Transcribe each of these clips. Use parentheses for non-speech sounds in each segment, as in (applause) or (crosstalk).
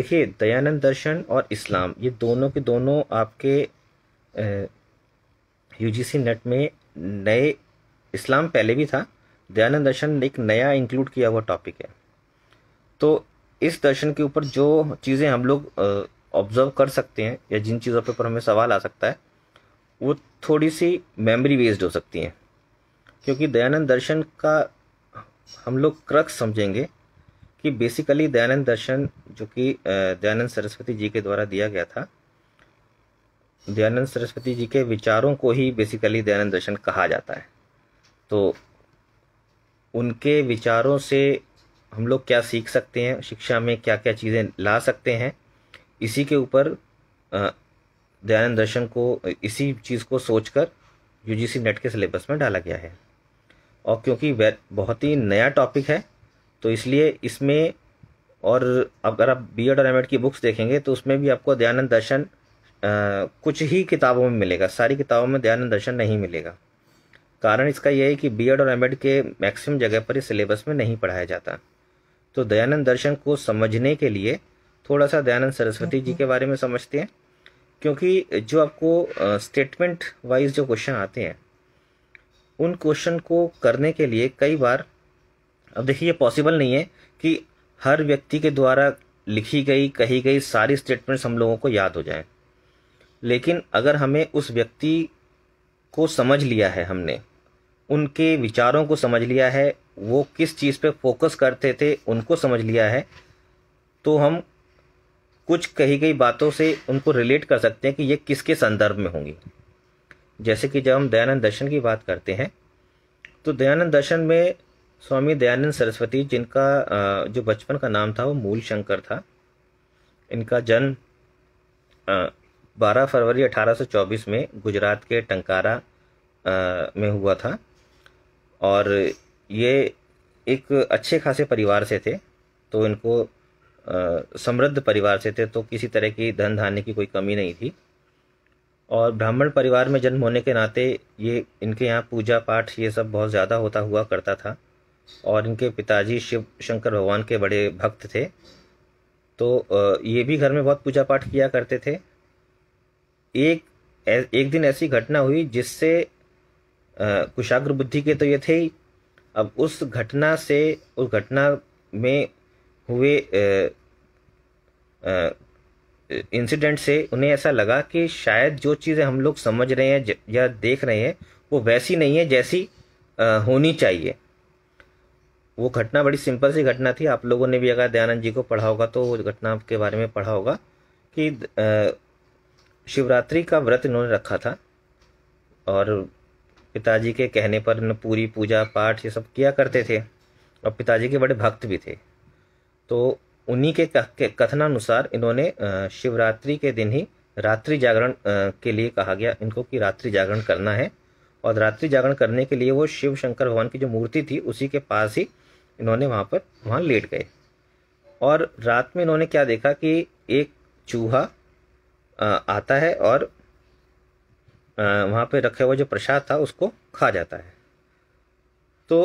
देखिए दयानंद दर्शन और इस्लाम ये दोनों के दोनों आपके यूजीसी नेट में नए इस्लाम पहले भी था दयानंद दर्शन एक नया इंक्लूड किया हुआ टॉपिक है तो इस दर्शन के ऊपर जो चीज़ें हम लोग ऑब्जर्व कर सकते हैं या जिन चीज़ों के ऊपर हमें सवाल आ सकता है वो थोड़ी सी मेमोरी बेस्ड हो सकती हैं क्योंकि दयानंद दर्शन का हम लोग क्रक्स समझेंगे कि बेसिकली दयानंद दर्शन जो कि दयानंद सरस्वती जी के द्वारा दिया गया था दयानंद सरस्वती जी के विचारों को ही बेसिकली दयानंद दर्शन कहा जाता है तो उनके विचारों से हम लोग क्या सीख सकते हैं शिक्षा में क्या क्या चीज़ें ला सकते हैं इसी के ऊपर दयानंद दर्शन को इसी चीज़ को सोचकर यूजीसी नेट के सिलेबस में डाला गया है और क्योंकि बहुत ही नया टॉपिक है तो इसलिए इसमें और अगर आप बी एड और एम की बुक्स देखेंगे तो उसमें भी आपको दयानंद दर्शन आ, कुछ ही किताबों में मिलेगा सारी किताबों में दयानंद दर्शन नहीं मिलेगा कारण इसका यह है कि बी एड और एम के मैक्सिमम जगह पर इस सिलेबस में नहीं पढ़ाया जाता तो दयानंद दर्शन को समझने के लिए थोड़ा सा दयानंद सरस्वती जी हम्म। के बारे में समझते हैं क्योंकि जो आपको स्टेटमेंट वाइज जो क्वेश्चन आते हैं उन क्वेश्चन को करने के लिए कई बार अब देखिए ये पॉसिबल नहीं है कि हर व्यक्ति के द्वारा लिखी गई कही गई सारी स्टेटमेंट्स हम लोगों को याद हो जाए लेकिन अगर हमें उस व्यक्ति को समझ लिया है हमने उनके विचारों को समझ लिया है वो किस चीज़ पे फोकस करते थे उनको समझ लिया है तो हम कुछ कही गई बातों से उनको रिलेट कर सकते हैं कि ये किसके संदर्भ में होंगी जैसे कि जब हम दयानंद दर्शन की बात करते हैं तो दयानंद दर्शन में स्वामी दयानंद सरस्वती जिनका जो बचपन का नाम था वो मूल शंकर था इनका जन्म 12 फरवरी 1824 में गुजरात के टंकारा में हुआ था और ये एक अच्छे खासे परिवार से थे तो इनको समृद्ध परिवार से थे तो किसी तरह की धन धान्य की कोई कमी नहीं थी और ब्राह्मण परिवार में जन्म होने के नाते ये इनके यहाँ पूजा पाठ ये सब बहुत ज़्यादा होता हुआ करता था और इनके पिताजी शिव शंकर भगवान के बड़े भक्त थे तो ये भी घर में बहुत पूजा पाठ किया करते थे एक एक दिन ऐसी घटना हुई जिससे कुशाग्र बुद्धि के तो ये थे ही अब उस घटना से उस घटना में हुए इंसिडेंट से उन्हें ऐसा लगा कि शायद जो चीज़ें हम लोग समझ रहे हैं या देख रहे हैं वो वैसी नहीं है जैसी होनी चाहिए वो घटना बड़ी सिंपल सी घटना थी आप लोगों ने भी अगर दयानंद जी को पढ़ा होगा तो वो घटना के बारे में पढ़ा होगा कि शिवरात्रि का व्रत इन्होंने रखा था और पिताजी के कहने पर पूरी पूजा पाठ ये सब किया करते थे और पिताजी के बड़े भक्त भी थे तो उन्हीं के कथनानुसार इन्होंने शिवरात्रि के दिन ही रात्रि जागरण के लिए कहा गया इनको कि रात्रि जागरण करना है और रात्रि जागरण करने के लिए वो शिव शंकर भगवान की जो मूर्ति थी उसी के पास ही इन्होंने वहाँ पर वहाँ लेट गए और रात में इन्होंने क्या देखा कि एक चूहा आता है और वहाँ पे रखे हुए जो प्रसाद था उसको खा जाता है तो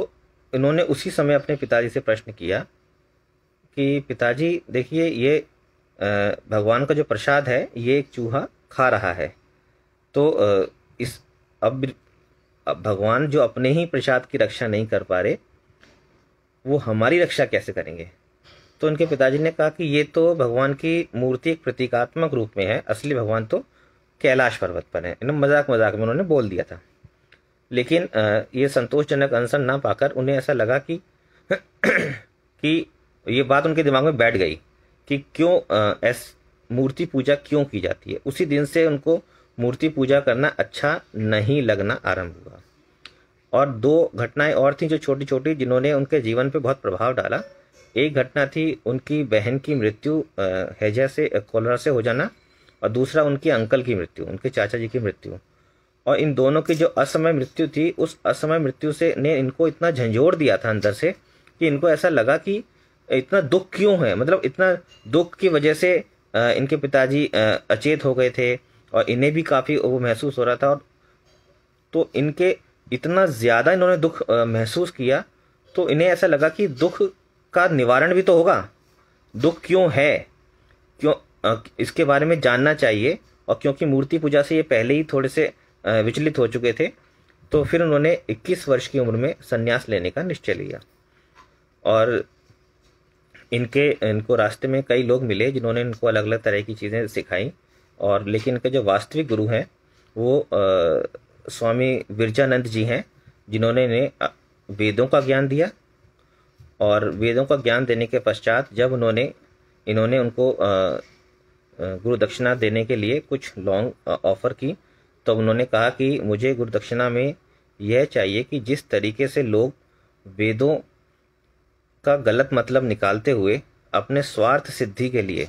इन्होंने उसी समय अपने पिताजी से प्रश्न किया कि पिताजी देखिए ये भगवान का जो प्रसाद है ये एक चूहा खा रहा है तो इस अब, अब भगवान जो अपने ही प्रसाद की रक्षा नहीं कर पा रहे वो हमारी रक्षा कैसे करेंगे तो उनके पिताजी ने कहा कि ये तो भगवान की मूर्ति एक प्रतीकात्मक रूप में है असली भगवान तो कैलाश पर्वत पर है इन्हें मजाक मजाक में उन्होंने बोल दिया था लेकिन ये संतोषजनक आंसर ना पाकर उन्हें ऐसा लगा कि (clears throat) कि ये बात उनके दिमाग में बैठ गई कि क्यों ऐस मूर्ति पूजा क्यों की जाती है उसी दिन से उनको मूर्ति पूजा करना अच्छा नहीं लगना आरंभ हुआ और दो घटनाएं और थीं जो छोटी छोटी जिन्होंने उनके जीवन पर बहुत प्रभाव डाला एक घटना थी उनकी बहन की मृत्यु हैजा से कोलरा से हो जाना और दूसरा उनके अंकल की मृत्यु उनके चाचा जी की मृत्यु और इन दोनों की जो असमय मृत्यु थी उस असमय मृत्यु से ने इनको इतना झंझोर दिया था अंदर से कि इनको ऐसा लगा कि इतना दुख क्यों है मतलब इतना दुख की वजह से इनके पिताजी अचेत हो गए थे और इन्हें भी काफ़ी वो महसूस हो रहा था और तो इनके इतना ज़्यादा इन्होंने दुख महसूस किया तो इन्हें ऐसा लगा कि दुख का निवारण भी तो होगा दुख क्यों है क्यों इसके बारे में जानना चाहिए और क्योंकि मूर्ति पूजा से ये पहले ही थोड़े से विचलित हो चुके थे तो फिर उन्होंने 21 वर्ष की उम्र में संन्यास लेने का निश्चय लिया और इनके इनको रास्ते में कई लोग मिले जिन्होंने इनको अलग अलग तरह की चीज़ें सिखाई और लेकिन इनके जो वास्तविक गुरु हैं वो आ, स्वामी बिरजानंद जी हैं जिन्होंने ने वेदों का ज्ञान दिया और वेदों का ज्ञान देने के पश्चात जब उन्होंने इन्होंने उनको गुरु दक्षिणा देने के लिए कुछ लॉन्ग ऑफ़र की तो उन्होंने कहा कि मुझे गुरु दक्षिणा में यह चाहिए कि जिस तरीके से लोग वेदों का गलत मतलब निकालते हुए अपने स्वार्थ सिद्धि के लिए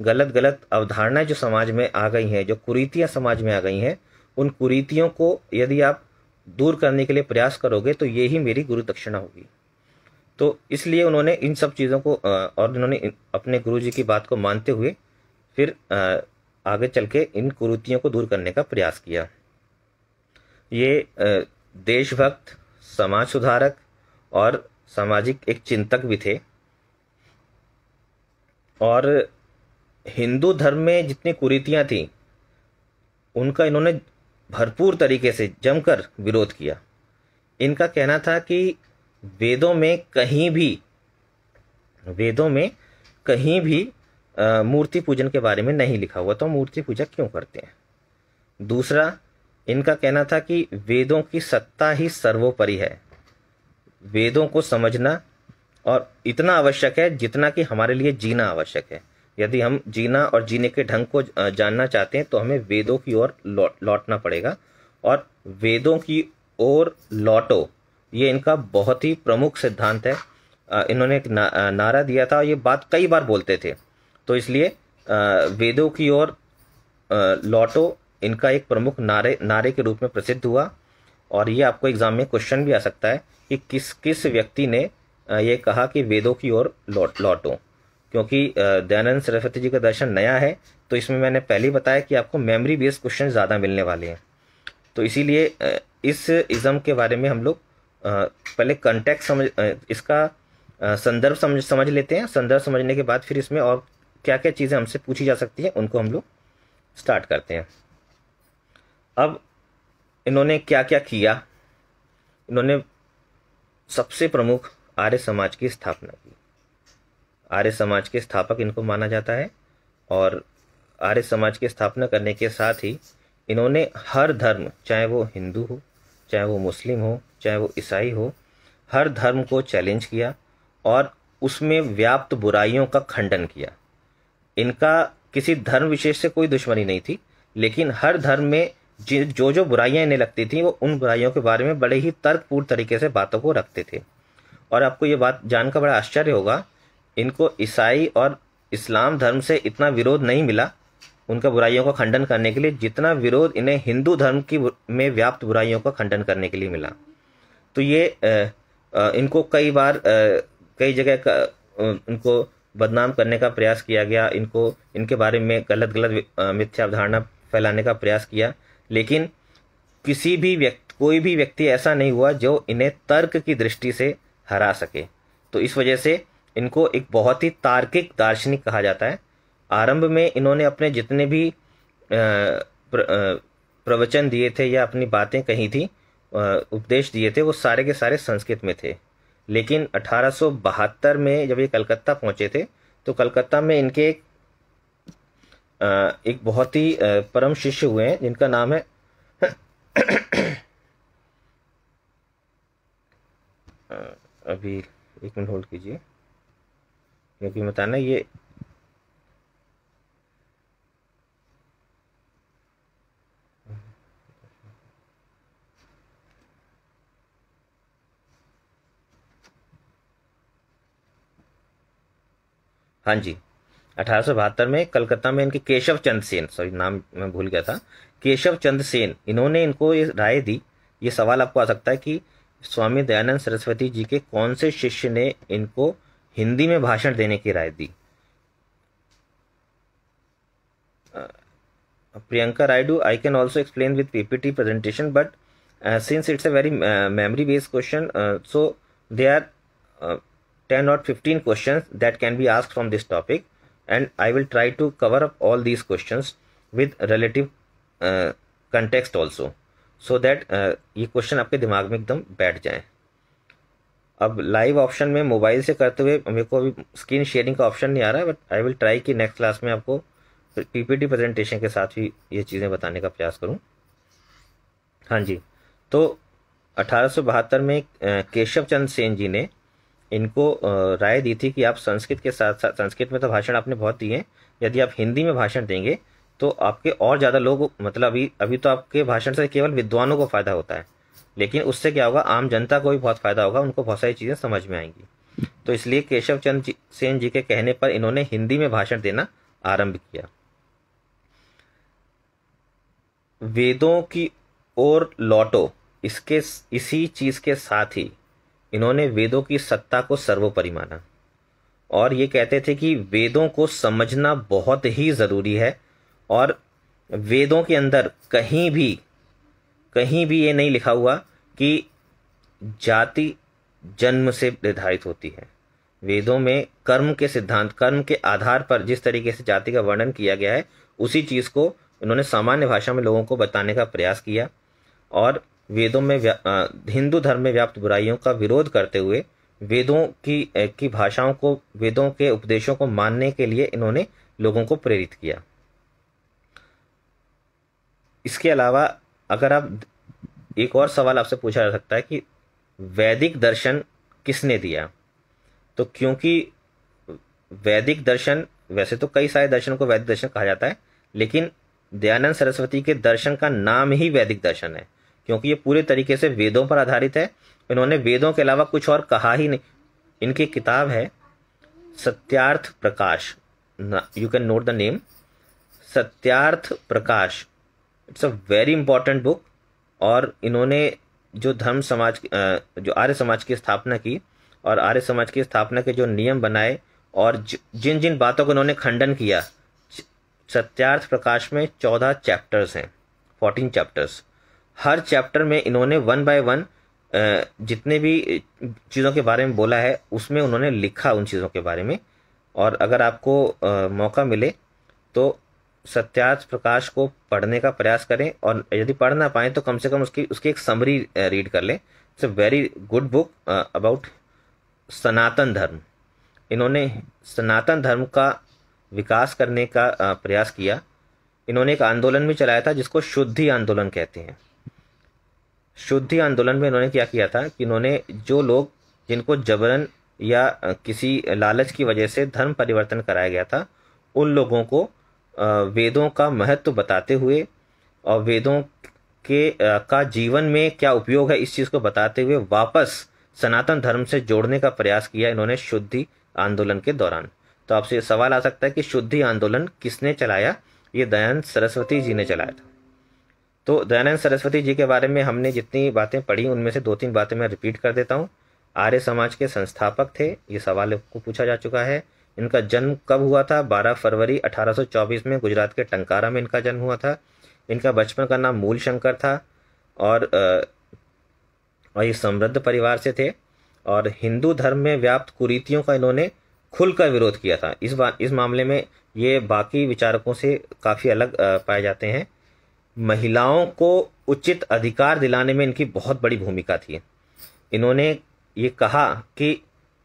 गलत गलत अवधारणाएं जो समाज में आ गई हैं जो कुरीतियाँ समाज में आ गई हैं उन कुरीतियों को यदि आप दूर करने के लिए प्रयास करोगे तो ये ही मेरी गुरु दक्षिणा होगी तो इसलिए उन्होंने इन सब चीज़ों को और उन्होंने अपने गुरु जी की बात को मानते हुए फिर आगे चल के इन कुरीतियों को दूर करने का प्रयास किया ये देशभक्त समाज सुधारक और सामाजिक एक चिंतक भी थे और हिंदू धर्म में जितनी कुरीतियाँ थीं उनका इन्होंने भरपूर तरीके से जमकर विरोध किया इनका कहना था कि वेदों में कहीं भी वेदों में कहीं भी मूर्ति पूजन के बारे में नहीं लिखा हुआ तो मूर्ति पूजा क्यों करते हैं दूसरा इनका कहना था कि वेदों की सत्ता ही सर्वोपरि है वेदों को समझना और इतना आवश्यक है जितना कि हमारे लिए जीना आवश्यक है यदि हम जीना और जीने के ढंग को जानना चाहते हैं तो हमें वेदों की ओर लौटना पड़ेगा और वेदों की ओर लौटो ये इनका बहुत ही प्रमुख सिद्धांत है इन्होंने एक ना, नारा दिया था और ये बात कई बार बोलते थे तो इसलिए वेदों की ओर लौटो इनका एक प्रमुख नारे नारे के रूप में प्रसिद्ध हुआ और ये आपको एग्जाम में क्वेश्चन भी आ सकता है कि किस किस व्यक्ति ने ये कहा कि वेदों की ओर लौट लौटो क्योंकि दयानंद सरस्वती जी का दर्शन नया है तो इसमें मैंने पहले ही बताया कि आपको मेमोरी बेस्ड क्वेश्चन ज़्यादा मिलने वाले हैं तो इसीलिए इस इज़म के बारे में हम लोग पहले कंटेक्ट समझ इसका संदर्भ समझ समझ लेते हैं संदर्भ समझने के बाद फिर इसमें और क्या क्या चीज़ें हमसे पूछी जा सकती हैं उनको हम लोग स्टार्ट करते हैं अब इन्होंने क्या क्या किया इन्होंने सबसे प्रमुख आर्य समाज की स्थापना की आर्य समाज के स्थापक इनको माना जाता है और आर्य समाज की स्थापना करने के साथ ही इन्होंने हर धर्म चाहे वो हिंदू हो चाहे वो मुस्लिम हो चाहे वो ईसाई हो हर धर्म को चैलेंज किया और उसमें व्याप्त बुराइयों का खंडन किया इनका किसी धर्म विशेष से कोई दुश्मनी नहीं थी लेकिन हर धर्म में जो जो बुराइयां इन्हें लगती थी वो उन बुराइयों के बारे में बड़े ही तर्कपूर्ण तरीके से बातों को रखते थे और आपको ये बात जानकर बड़ा आश्चर्य होगा इनको ईसाई और इस्लाम धर्म से इतना विरोध नहीं मिला उनका बुराइयों का खंडन करने के लिए जितना विरोध इन्हें हिंदू धर्म की में व्याप्त बुराइयों का खंडन करने के लिए मिला तो ये इनको कई बार कई जगह का इनको बदनाम करने का प्रयास किया गया इनको इनके बारे में गलत गलत मिथ्या अवधारणा फैलाने का प्रयास किया लेकिन किसी भी व्यक्ति कोई भी व्यक्ति ऐसा नहीं हुआ जो इन्हें तर्क की दृष्टि से हरा सके तो इस वजह से इनको एक बहुत ही तार्किक दार्शनिक कहा जाता है आरंभ में इन्होंने अपने जितने भी प्रवचन दिए थे या अपनी बातें कही थी उपदेश दिए थे वो सारे के सारे संस्कृत में थे लेकिन 1872 में जब ये कलकत्ता पहुंचे थे तो कलकत्ता में इनके एक एक बहुत ही परम शिष्य हुए हैं जिनका नाम है (coughs) अभी एक मिनट होल्ड कीजिए क्योंकि बताना ये हाँ जी अठारह में कलकत्ता में इनके केशव चंद सेन सॉरी नाम मैं भूल गया था केशव चंद सेन इन्होंने इनको ये राय दी ये सवाल आपको आ सकता है कि स्वामी दयानंद सरस्वती जी के कौन से शिष्य ने इनको हिंदी में भाषण देने की राय दी Priyanka Rayudu I can also explain with PPT presentation but since it's a very memory based question so they are ten और fifteen question that can be ask from this topic and I will try to cover up all these question with relative context also so that ये question आपके दिमाग में एकदम बैठ जाएँ अब live option में मोबाइल से करते हुए मेरे को अभी स्क्रीन शेयरिंग का ऑप्शन नहीं आ रहा है बट आई विल ट्राई कि नेक्स्ट क्लास में आपको पीपीटी प्रेजेंटेशन के साथ भी ये चीज़ें बताने का प्रयास करूँ हाँ जी तो अठारह में केशव चंद सेन जी ने इनको राय दी थी कि आप संस्कृत के साथ साथ संस्कृत में तो भाषण आपने बहुत दिए हैं यदि आप हिंदी में भाषण देंगे तो आपके और ज़्यादा लोग मतलब अभी अभी तो आपके भाषण से केवल विद्वानों को फ़ायदा होता है लेकिन उससे क्या होगा आम जनता को भी बहुत फायदा होगा उनको बहुत सारी चीज़ें समझ में आएंगी तो इसलिए केशव चंद सेन जी के कहने पर इन्होंने हिंदी में भाषण देना आरंभ किया वेदों की ओर लौटो इसके इसी चीज़ के साथ ही इन्होंने वेदों की सत्ता को सर्वोपरि माना और ये कहते थे कि वेदों को समझना बहुत ही ज़रूरी है और वेदों के अंदर कहीं भी कहीं भी ये नहीं लिखा हुआ कि जाति जन्म से निर्धारित होती है वेदों में कर्म के सिद्धांत कर्म के आधार पर जिस तरीके से जाति का वर्णन किया गया है उसी चीज़ को उन्होंने सामान्य भाषा में लोगों को बताने का प्रयास किया और वेदों में हिंदू धर्म में व्याप्त बुराइयों का विरोध करते हुए वेदों की की भाषाओं को वेदों के उपदेशों को मानने के लिए इन्होंने लोगों को प्रेरित किया इसके अलावा अगर आप एक और सवाल आपसे पूछा जा सकता है कि वैदिक दर्शन किसने दिया तो क्योंकि वैदिक दर्शन वैसे तो कई सारे दर्शन को वैदिक दर्शन कहा जाता है लेकिन दयानंद सरस्वती के दर्शन का नाम ही वैदिक दर्शन है क्योंकि ये पूरे तरीके से वेदों पर आधारित है इन्होंने वेदों के अलावा कुछ और कहा ही नहीं इनकी किताब है Satyarth Prakash you can note the name Satyarth Prakash it's a very important book और इन्होंने जो धर्म समाज जो आर्य समाज की स्थापना की और आर्य समाज की स्थापना के जो नियम बनाए और जिन जिन बातों को इन्होंने खंडन किया सत्यार्थ प्रकाश में चौदह चैप्टर्स हैं फोर्टीन चैप्टर्स हर चैप्टर में इन्होंने वन बाय वन जितने भी चीज़ों के बारे में बोला है उसमें उन्होंने लिखा उन चीज़ों के बारे में और अगर आपको मौका मिले तो सत्याज प्रकाश को पढ़ने का प्रयास करें और यदि पढ़ ना पाए तो कम से कम उसकी उसकी एक समरी रीड कर लें it's a very good book about Sanatan Dharma इन्होंने सनातन धर्म का विकास करने का प्रयास किया इन्होंने एक आंदोलन भी चलाया था जिसको शुद्धि आंदोलन कहते हैं शुद्धि आंदोलन में इन्होंने क्या किया था कि इन्होंने जो लोग जिनको जबरन या किसी लालच की वजह से धर्म परिवर्तन कराया गया था उन लोगों को वेदों का महत्व बताते हुए और वेदों के का जीवन में क्या उपयोग है इस चीज़ को बताते हुए वापस सनातन धर्म से जोड़ने का प्रयास किया इन्होंने शुद्धि आंदोलन के दौरान तो आपसे सवाल आ सकता है कि शुद्धि आंदोलन किसने चलाया ये दयानंद सरस्वती जी ने चलाया था तो दयानंद सरस्वती जी के बारे में हमने जितनी बातें पढ़ी उनमें से दो तीन बातें मैं रिपीट कर देता हूँ आर्य समाज के संस्थापक थे ये सवाल को पूछा जा चुका है इनका जन्म कब हुआ था 12 फरवरी 1824 में गुजरात के टंकारा में इनका जन्म हुआ था इनका बचपन का नाम मूल शंकर था और और ये समृद्ध परिवार से थे और हिंदू धर्म में व्याप्त कुरीतियों का इन्होंने खुलकर विरोध किया था इस बात इस मामले में ये बाकी विचारकों से काफ़ी अलग पाए जाते हैं महिलाओं को उचित अधिकार दिलाने में इनकी बहुत बड़ी भूमिका थी इन्होंने ये कहा कि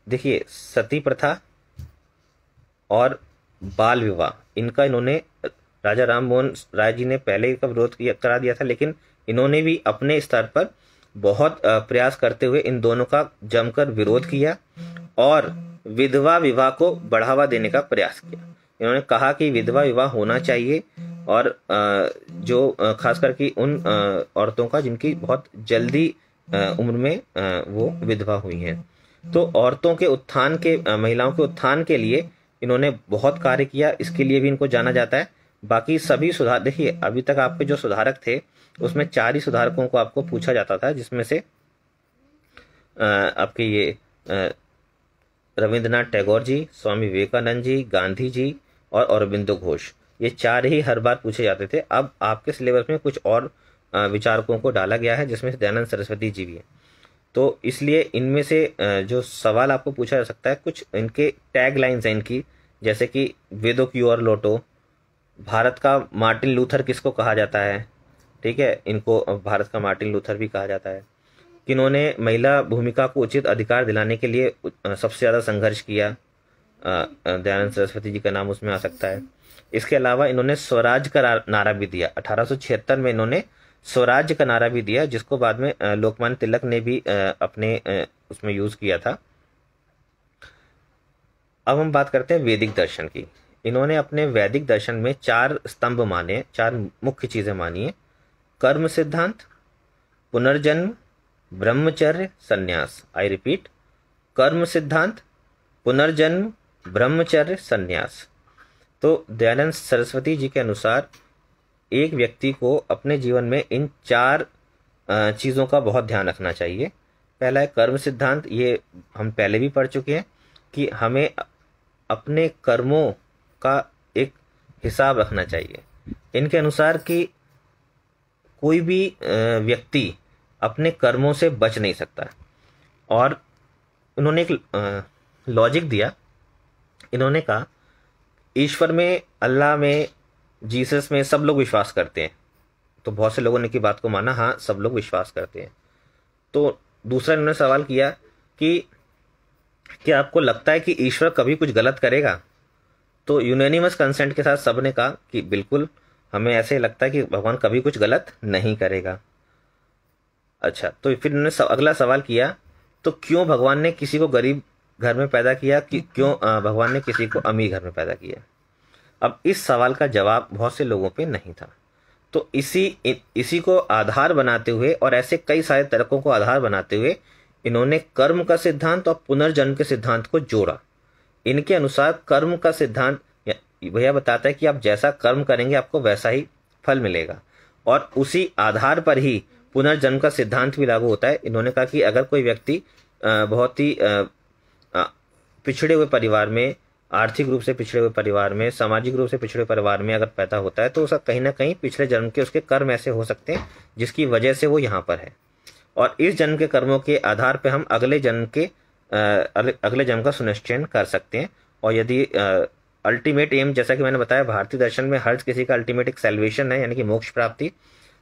देखिए सती प्रथा और बाल विवाह इनका इन्होंने राजा राम मोहन राय जी ने पहले का विरोध करा दिया था लेकिन इन्होंने भी अपने स्तर पर बहुत प्रयास करते हुए इन दोनों का जमकर विरोध किया और विधवा विवाह को बढ़ावा देने का प्रयास किया इन्होंने कहा कि विधवा विवाह होना चाहिए और जो खास करके उन औरतों का जिनकी बहुत जल्दी उम्र में वो विधवा हुई हैं तो औरतों के उत्थान के महिलाओं के उत्थान के लिए इन्होंने बहुत कार्य किया इसके लिए भी इनको जाना जाता है बाकी सभी सुधार देखिए अभी तक आपके जो सुधारक थे उसमें चार ही सुधारकों को आपको पूछा जाता था जिसमें से आपके ये रविंद्रनाथ टैगोर जी स्वामी विवेकानंद जी गांधी जी और अरबिंदो घोष ये चार ही हर बार पूछे जाते थे अब आपके सिलेबस में कुछ और विचारकों को डाला गया है जिसमें दयानंद सरस्वती जी भी हैं तो इसलिए इनमें से जो सवाल आपको पूछा जा सकता है कुछ इनके टैग लाइन्स हैं इनकी जैसे कि वेदो की ओर लोटो भारत का मार्टिन लूथर किसको कहा जाता है ठीक है इनको भारत का मार्टिन लूथर भी कहा जाता है कि इन्होंने महिला भूमिका को उचित अधिकार दिलाने के लिए सबसे ज़्यादा संघर्ष किया दयानंद सरस्वती जी का नाम उसमें आ सकता है इसके अलावा इन्होंने स्वराज का नारा भी दिया अठारह में इन्होंने स्वराज्य का नारा भी दिया जिसको बाद में लोकमान्य तिलक ने भी अपने उसमें यूज़ किया था अब हम बात करते हैं वैदिक दर्शन की इन्होंने अपने वैदिक दर्शन में चार स्तंभ माने चार मुख्य चीज़ें मानी है कर्म सिद्धांत पुनर्जन्म ब्रह्मचर्य संन्यास आई रिपीट कर्म सिद्धांत पुनर्जन्म ब्रह्मचर्य संन्यास तो दयानंद सरस्वती जी के अनुसार एक व्यक्ति को अपने जीवन में इन चार चीज़ों का बहुत ध्यान रखना चाहिए पहला है कर्म सिद्धांत ये हम पहले भी पढ़ चुके हैं कि हमें अपने कर्मों का एक हिसाब रखना चाहिए इनके अनुसार कि कोई भी व्यक्ति अपने कर्मों से बच नहीं सकता और इन्होंने एक लॉजिक दिया इन्होंने कहा ईश्वर में अल्लाह में जीसस में सब लोग विश्वास करते हैं तो बहुत से लोगों ने की बात को माना हाँ सब लोग विश्वास करते हैं तो दूसरा इन्होंने सवाल किया कि क्या आपको लगता है कि ईश्वर कभी कुछ गलत करेगा तो यूनैनिमस कंसेंट के साथ सब ने कहा कि बिल्कुल हमें ऐसे लगता है कि भगवान कभी कुछ गलत नहीं करेगा अच्छा तो फिर उन्होंने सव, अगला सवाल किया तो क्यों भगवान ने किसी को गरीब घर में पैदा किया कि क्यों भगवान ने किसी को अमीर घर में पैदा किया अब इस सवाल का जवाब बहुत से लोगों पे नहीं था तो इसी इसी को आधार बनाते हुए और ऐसे कई सारे तर्कों को आधार बनाते हुए इन्होंने कर्म का सिद्धांत और पुनर्जन्म के सिद्धांत को जोड़ा इनके अनुसार कर्म का सिद्धांत भैया बताता है कि आप जैसा कर्म करेंगे आपको वैसा ही फल मिलेगा और उसी आधार पर ही पुनर्जन्म का सिद्धांत भी लागू होता है इन्होंने कहा कि अगर कोई व्यक्ति बहुत ही पिछड़े हुए परिवार में आर्थिक रूप से पिछड़े हुए परिवार में सामाजिक रूप से पिछड़े परिवार में अगर पैदा होता है तो उसका कहीं ना कहीं पिछले जन्म के उसके कर्म ऐसे हो सकते हैं जिसकी वजह से वो यहाँ पर है और इस जन्म के कर्मों के आधार पर हम अगले जन्म के अगले जन्म का सुनिश्चय कर सकते हैं और यदि अल्टीमेट एम जैसा कि मैंने बताया भारतीय दर्शन में हर किसी का अल्टीमेट एक सेल्वेशन है यानी कि मोक्ष प्राप्ति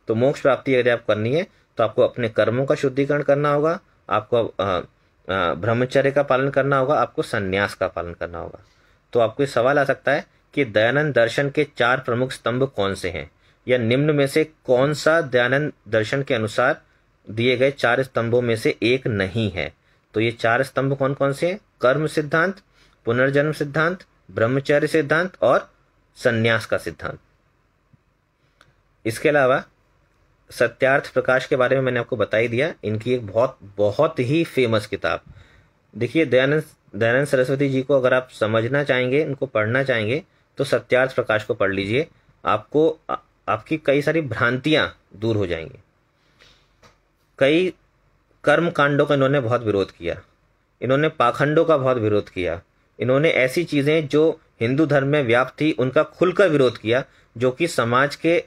तो मोक्ष प्राप्ति यदि आप करनी है तो आपको अपने कर्मों का शुद्धिकरण करना होगा आपको ब्रह्मचर्य का पालन करना होगा आपको संन्यास का पालन करना होगा तो आपको ये सवाल आ सकता है कि दयानंद दर्शन के चार प्रमुख स्तंभ कौन से हैं या निम्न में से कौन सा दयानंद दर्शन के अनुसार दिए गए चार स्तंभों में से एक नहीं है तो ये चार स्तंभ कौन कौन से हैं कर्म सिद्धांत पुनर्जन्म सिद्धांत ब्रह्मचर्य सिद्धांत और संन्यास का सिद्धांत इसके अलावा सत्यार्थ प्रकाश के बारे में मैंने आपको बताई दिया इनकी एक बहुत बहुत ही फेमस किताब देखिए दयानंद दयानंद सरस्वती जी को अगर आप समझना चाहेंगे उनको पढ़ना चाहेंगे तो सत्यार्थ प्रकाश को पढ़ लीजिए आपको आपकी कई सारी भ्रांतियां दूर हो जाएंगी कई कर्म कांडों का इन्होंने बहुत विरोध किया इन्होंने पाखंडों का बहुत विरोध किया इन्होंने ऐसी चीज़ें जो हिंदू धर्म में व्याप्त थी उनका खुलकर विरोध किया जो कि समाज के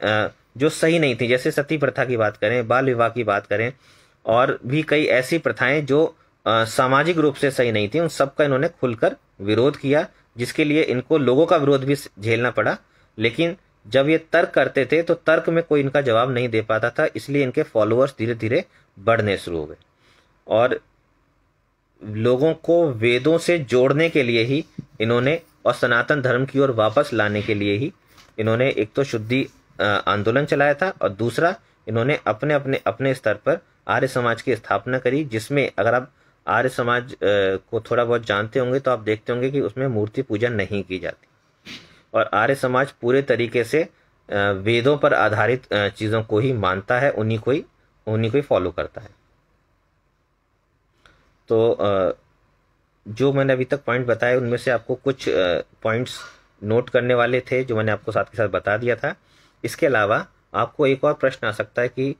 जो सही नहीं थी जैसे सती प्रथा की बात करें बाल विवाह की बात करें और भी कई ऐसी प्रथाएं जो सामाजिक रूप से सही नहीं थी उन सबका इन्होंने खुलकर विरोध किया जिसके लिए इनको लोगों का विरोध भी झेलना पड़ा लेकिन जब ये तर्क करते थे तो तर्क में कोई इनका जवाब नहीं दे पाता था इसलिए इनके फॉलोअर्स धीरे धीरे बढ़ने शुरू हो गए और लोगों को वेदों से जोड़ने के लिए ही इन्होंने और सनातन धर्म की ओर वापस लाने के लिए ही इन्होंने एक तो शुद्धि आंदोलन चलाया था और दूसरा इन्होंने अपने अपने अपने स्तर पर आर्य समाज की स्थापना करी जिसमें अगर आप आर्य समाज को थोड़ा बहुत जानते होंगे तो आप देखते होंगे कि उसमें मूर्ति पूजा नहीं की जाती और आर्य समाज पूरे तरीके से वेदों पर आधारित चीज़ों को ही मानता है उन्हीं को ही उन्हीं को ही फॉलो करता है तो जो मैंने अभी तक पॉइंट बताए उनमें से आपको कुछ पॉइंट्स नोट करने वाले थे जो मैंने आपको साथ के साथ बता दिया था इसके अलावा आपको एक और प्रश्न आ सकता है कि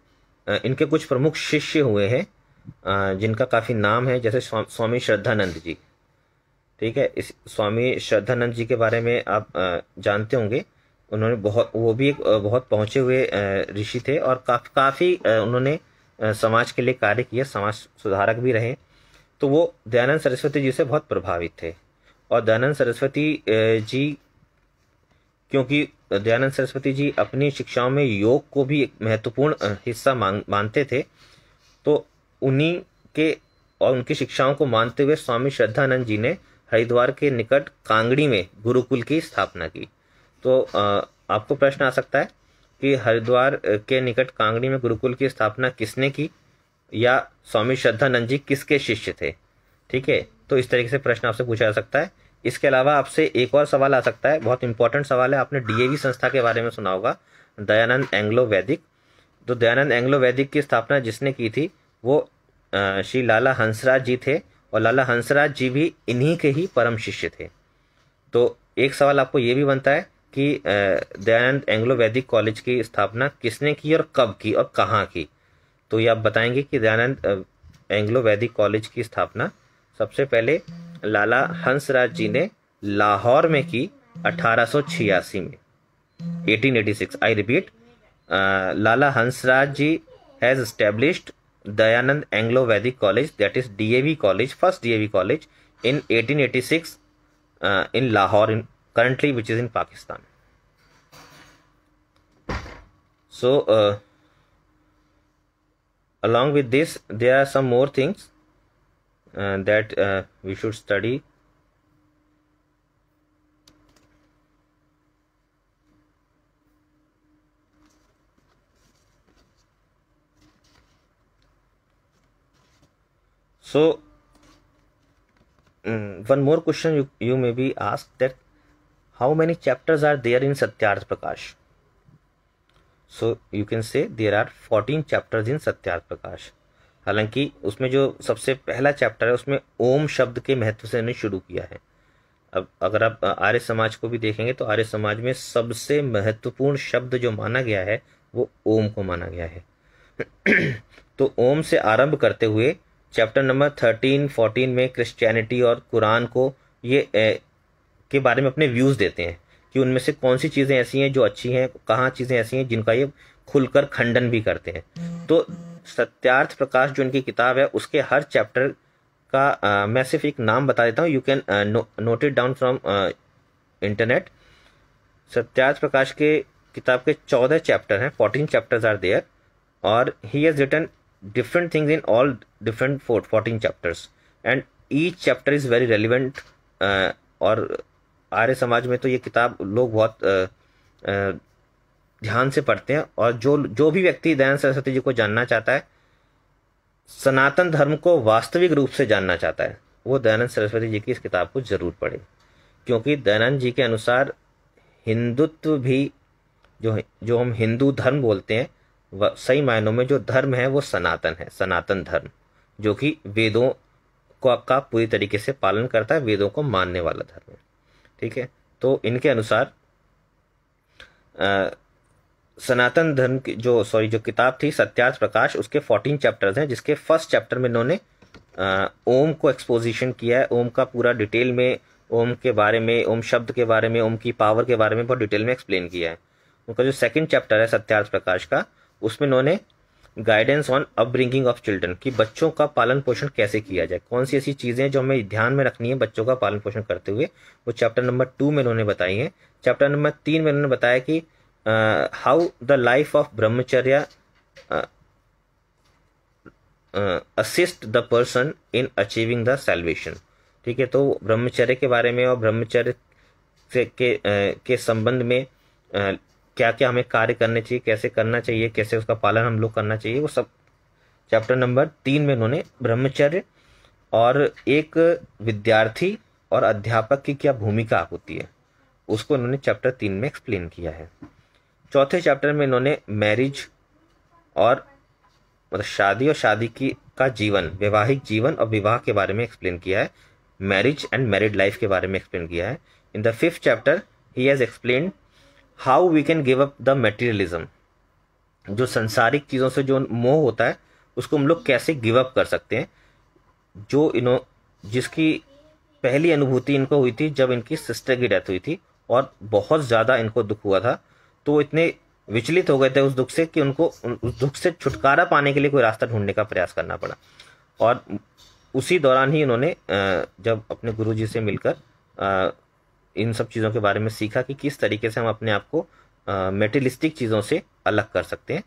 इनके कुछ प्रमुख शिष्य हुए हैं जिनका काफ़ी नाम है जैसे स्वामी श्रद्धानंद जी ठीक है इस स्वामी श्रद्धानंद जी के बारे में आप जानते होंगे उन्होंने बहुत वो भी एक बहुत पहुँचे हुए ऋषि थे और काफ़ी काफ़ी उन्होंने समाज के लिए कार्य किया समाज सुधारक भी रहे तो वो दयानंद सरस्वती जी से बहुत प्रभावित थे और दयानंद सरस्वती जी क्योंकि दयानंद सरस्वती जी अपनी शिक्षाओं में योग को भी एक महत्वपूर्ण हिस्सा मानते थे तो उन्हीं के और उनकी शिक्षाओं को मानते हुए स्वामी श्रद्धानंद जी ने हरिद्वार के निकट कांगड़ी में गुरुकुल की स्थापना की तो आपको प्रश्न आ सकता है कि हरिद्वार के निकट कांगड़ी में गुरुकुल की स्थापना किसने की या स्वामी श्रद्धानंद जी किसके शिष्य थे ठीक है तो इस तरीके से प्रश्न आपसे पूछा जा सकता है इसके अलावा आपसे एक और सवाल आ सकता है बहुत इंपॉर्टेंट सवाल है आपने डीएवी संस्था के बारे में सुना होगा दयानंद एंग्लो वैदिक तो दयानंद एंग्लो वैदिक की स्थापना जिसने की थी वो श्री लाला हंसराज जी थे और लाला हंसराज जी भी इन्हीं के ही परम शिष्य थे तो एक सवाल आपको ये भी बनता है कि दयानंद एंग्लो वैदिक कॉलेज की स्थापना किसने की और कब की और कहाँ की तो ये आप बताएंगे कि दयानंद एंग्लो वैदिक कॉलेज की स्थापना सबसे पहले लाला हंसराज जी ने लाहौर में की 1886 में 1886 I repeat Lala Hansraj ji has established Dayanand Anglo Vedic College, that is DAV College, first DAV College in 1886 uh, in Lahore, in, currently which is in Pakistan. So, uh, along with this, there are some more things uh, that uh, we should study so um, one more question you, you may be asked that how many chapters are there in satyarth prakash so you can say there are 14 chapters in satyarth prakash हालांकि उसमें जो सबसे पहला chapter है उसमें ओम शब्द के महत्व से उन्हें शुरू किया है अब अगर आप आर्य समाज को भी देखेंगे तो आर्य समाज में सबसे महत्वपूर्ण शब्द जो माना गया है वो ओम को माना गया है तो ओम से आरंभ करते हुए चैप्टर नंबर थर्टीन फोर्टीन में क्रिश्चियनिटी और कुरान को ये ए, के बारे में अपने व्यूज़ देते हैं कि उनमें से कौन सी चीज़ें ऐसी हैं जो अच्छी हैं कहाँ चीज़ें ऐसी हैं जिनका ये खुलकर खंडन भी करते हैं तो सत्यार्थ प्रकाश जो इनकी किताब है उसके हर चैप्टर का आ, मैं सिर्फ एक नाम बता देता हूँ you can note it down from internet Satyarth Prakash के किताब के चौदह चैप्टर हैं फोर्टीन चैप्टर्स आर देयर और he has written different things in all different 14 chapters and each chapter is very relevant uh, और आर्य समाज में तो ये किताब लोग बहुत uh, uh, ध्यान से पढ़ते हैं और जो जो भी व्यक्ति दयानंद सरस्वती जी को जानना चाहता है सनातन धर्म को वास्तविक रूप से जानना चाहता है वो दयानंद सरस्वती जी की इस किताब को जरूर पढ़े क्योंकि दयानंद जी के अनुसार हिंदुत्व भी जो जो हम हिंदू धर्म बोलते हैं सही मायनों में जो धर्म है वो सनातन है सनातन धर्म जो कि वेदों को का पूरी तरीके से पालन करता है वेदों को मानने वाला धर्म है ठीक है तो इनके अनुसार आ, सनातन धर्म की जो सॉरी जो किताब थी सत्यार्थ प्रकाश उसके फोर्टीन चैप्टर्स हैं जिसके फर्स्ट चैप्टर में इन्होंने ओम को एक्सपोजिशन किया है ओम का पूरा डिटेल में ओम के बारे में ओम शब्द के बारे में ओम की पावर के बारे में बहुत डिटेल में एक्सप्लेन किया है उनका जो सेकंड चैप्टर है सत्यार्थ प्रकाश का उसमें उन्होंने guidance on upbringing of children कि बच्चों का पालन पोषण कैसे किया जाए कौन सी ऐसी चीज़ें जो हमें ध्यान में रखनी है बच्चों का पालन पोषण करते हुए वो चैप्टर नंबर टू में उन्होंने बताई है चैप्टर नंबर तीन में उन्होंने बताया कि how the life of brahmacharya assist the person in achieving the salvation ठीक है तो ब्रह्मचर्य के बारे में और ब्रह्मचर्य के के संबंध में क्या क्या हमें कार्य करने चाहिए कैसे करना चाहिए कैसे उसका पालन हम लोग करना चाहिए वो सब चैप्टर नंबर तीन में उन्होंने ब्रह्मचर्य और एक विद्यार्थी और अध्यापक की क्या भूमिका होती है उसको इन्होंने चैप्टर तीन में एक्सप्लेन किया है चौथे चैप्टर में इन्होंने मैरिज और मतलब शादी और शादी की का जीवन वैवाहिक जीवन और विवाह के बारे में एक्सप्लेन किया है मैरिज एंड मैरिड लाइफ के बारे में एक्सप्लेन किया है in the fifth chapter he has explained how we can give up the materialism जो संसारिक चीज़ों से जो मोह होता है उसको हम लोग कैसे गिव अप कर सकते हैं जो इनो जिसकी पहली अनुभूति इनको हुई थी जब इनकी सिस्टर की डेथ हुई थी और बहुत ज़्यादा इनको दुख हुआ था तो वो इतने विचलित हो गए थे उस दुख से कि उनको उस दुख से छुटकारा पाने के लिए कोई रास्ता ढूंढने का प्रयास करना पड़ा और उसी दौरान ही उन्होंने जब अपने गुरुजी से मिलकर इन सब चीज़ों के बारे में सीखा कि किस तरीके से हम अपने आप को मेटेलिस्टिक चीज़ों से अलग कर सकते हैं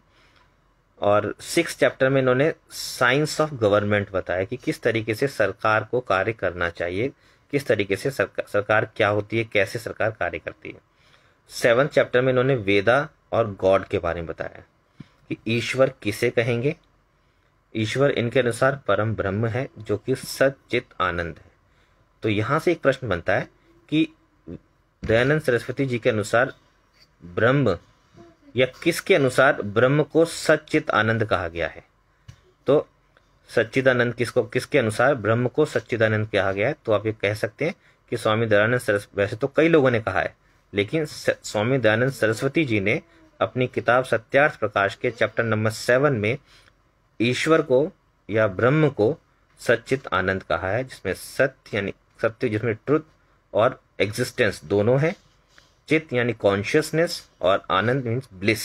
और सिक्स चैप्टर में इन्होंने साइंस ऑफ गवर्नमेंट बताया कि किस तरीके से सरकार को कार्य करना चाहिए किस तरीके से सरकार सरकार क्या होती है कैसे सरकार कार्य करती है सेवन चैप्टर में इन्होंने वेदा और गॉड के बारे में बताया कि ईश्वर किसे कहेंगे ईश्वर इनके अनुसार परम ब्रह्म है जो कि सचित आनंद है तो यहाँ से एक प्रश्न बनता है कि दयानंद सरस्वती जी के अनुसार ब्रह्म या किसके अनुसार ब्रह्म को सच्चित आनंद कहा गया है तो सच्चिदानंद किसको किसके अनुसार ब्रह्म को सच्चिदानंद कहा गया है तो आप ये कह सकते हैं कि स्वामी दयानंद सरस्वती वैसे तो कई लोगों ने कहा है लेकिन स्वामी दयानंद सरस्वती जी ने अपनी किताब सत्यार्थ प्रकाश के चैप्टर नंबर सेवन में ईश्वर को या ब्रह्म को सच्चित आनंद कहा है जिसमें सत्य यानी सत्य जिसमें ट्रुथ और एग्जिस्टेंस दोनों है चित यानी कॉन्शियसनेस और आनंद means bliss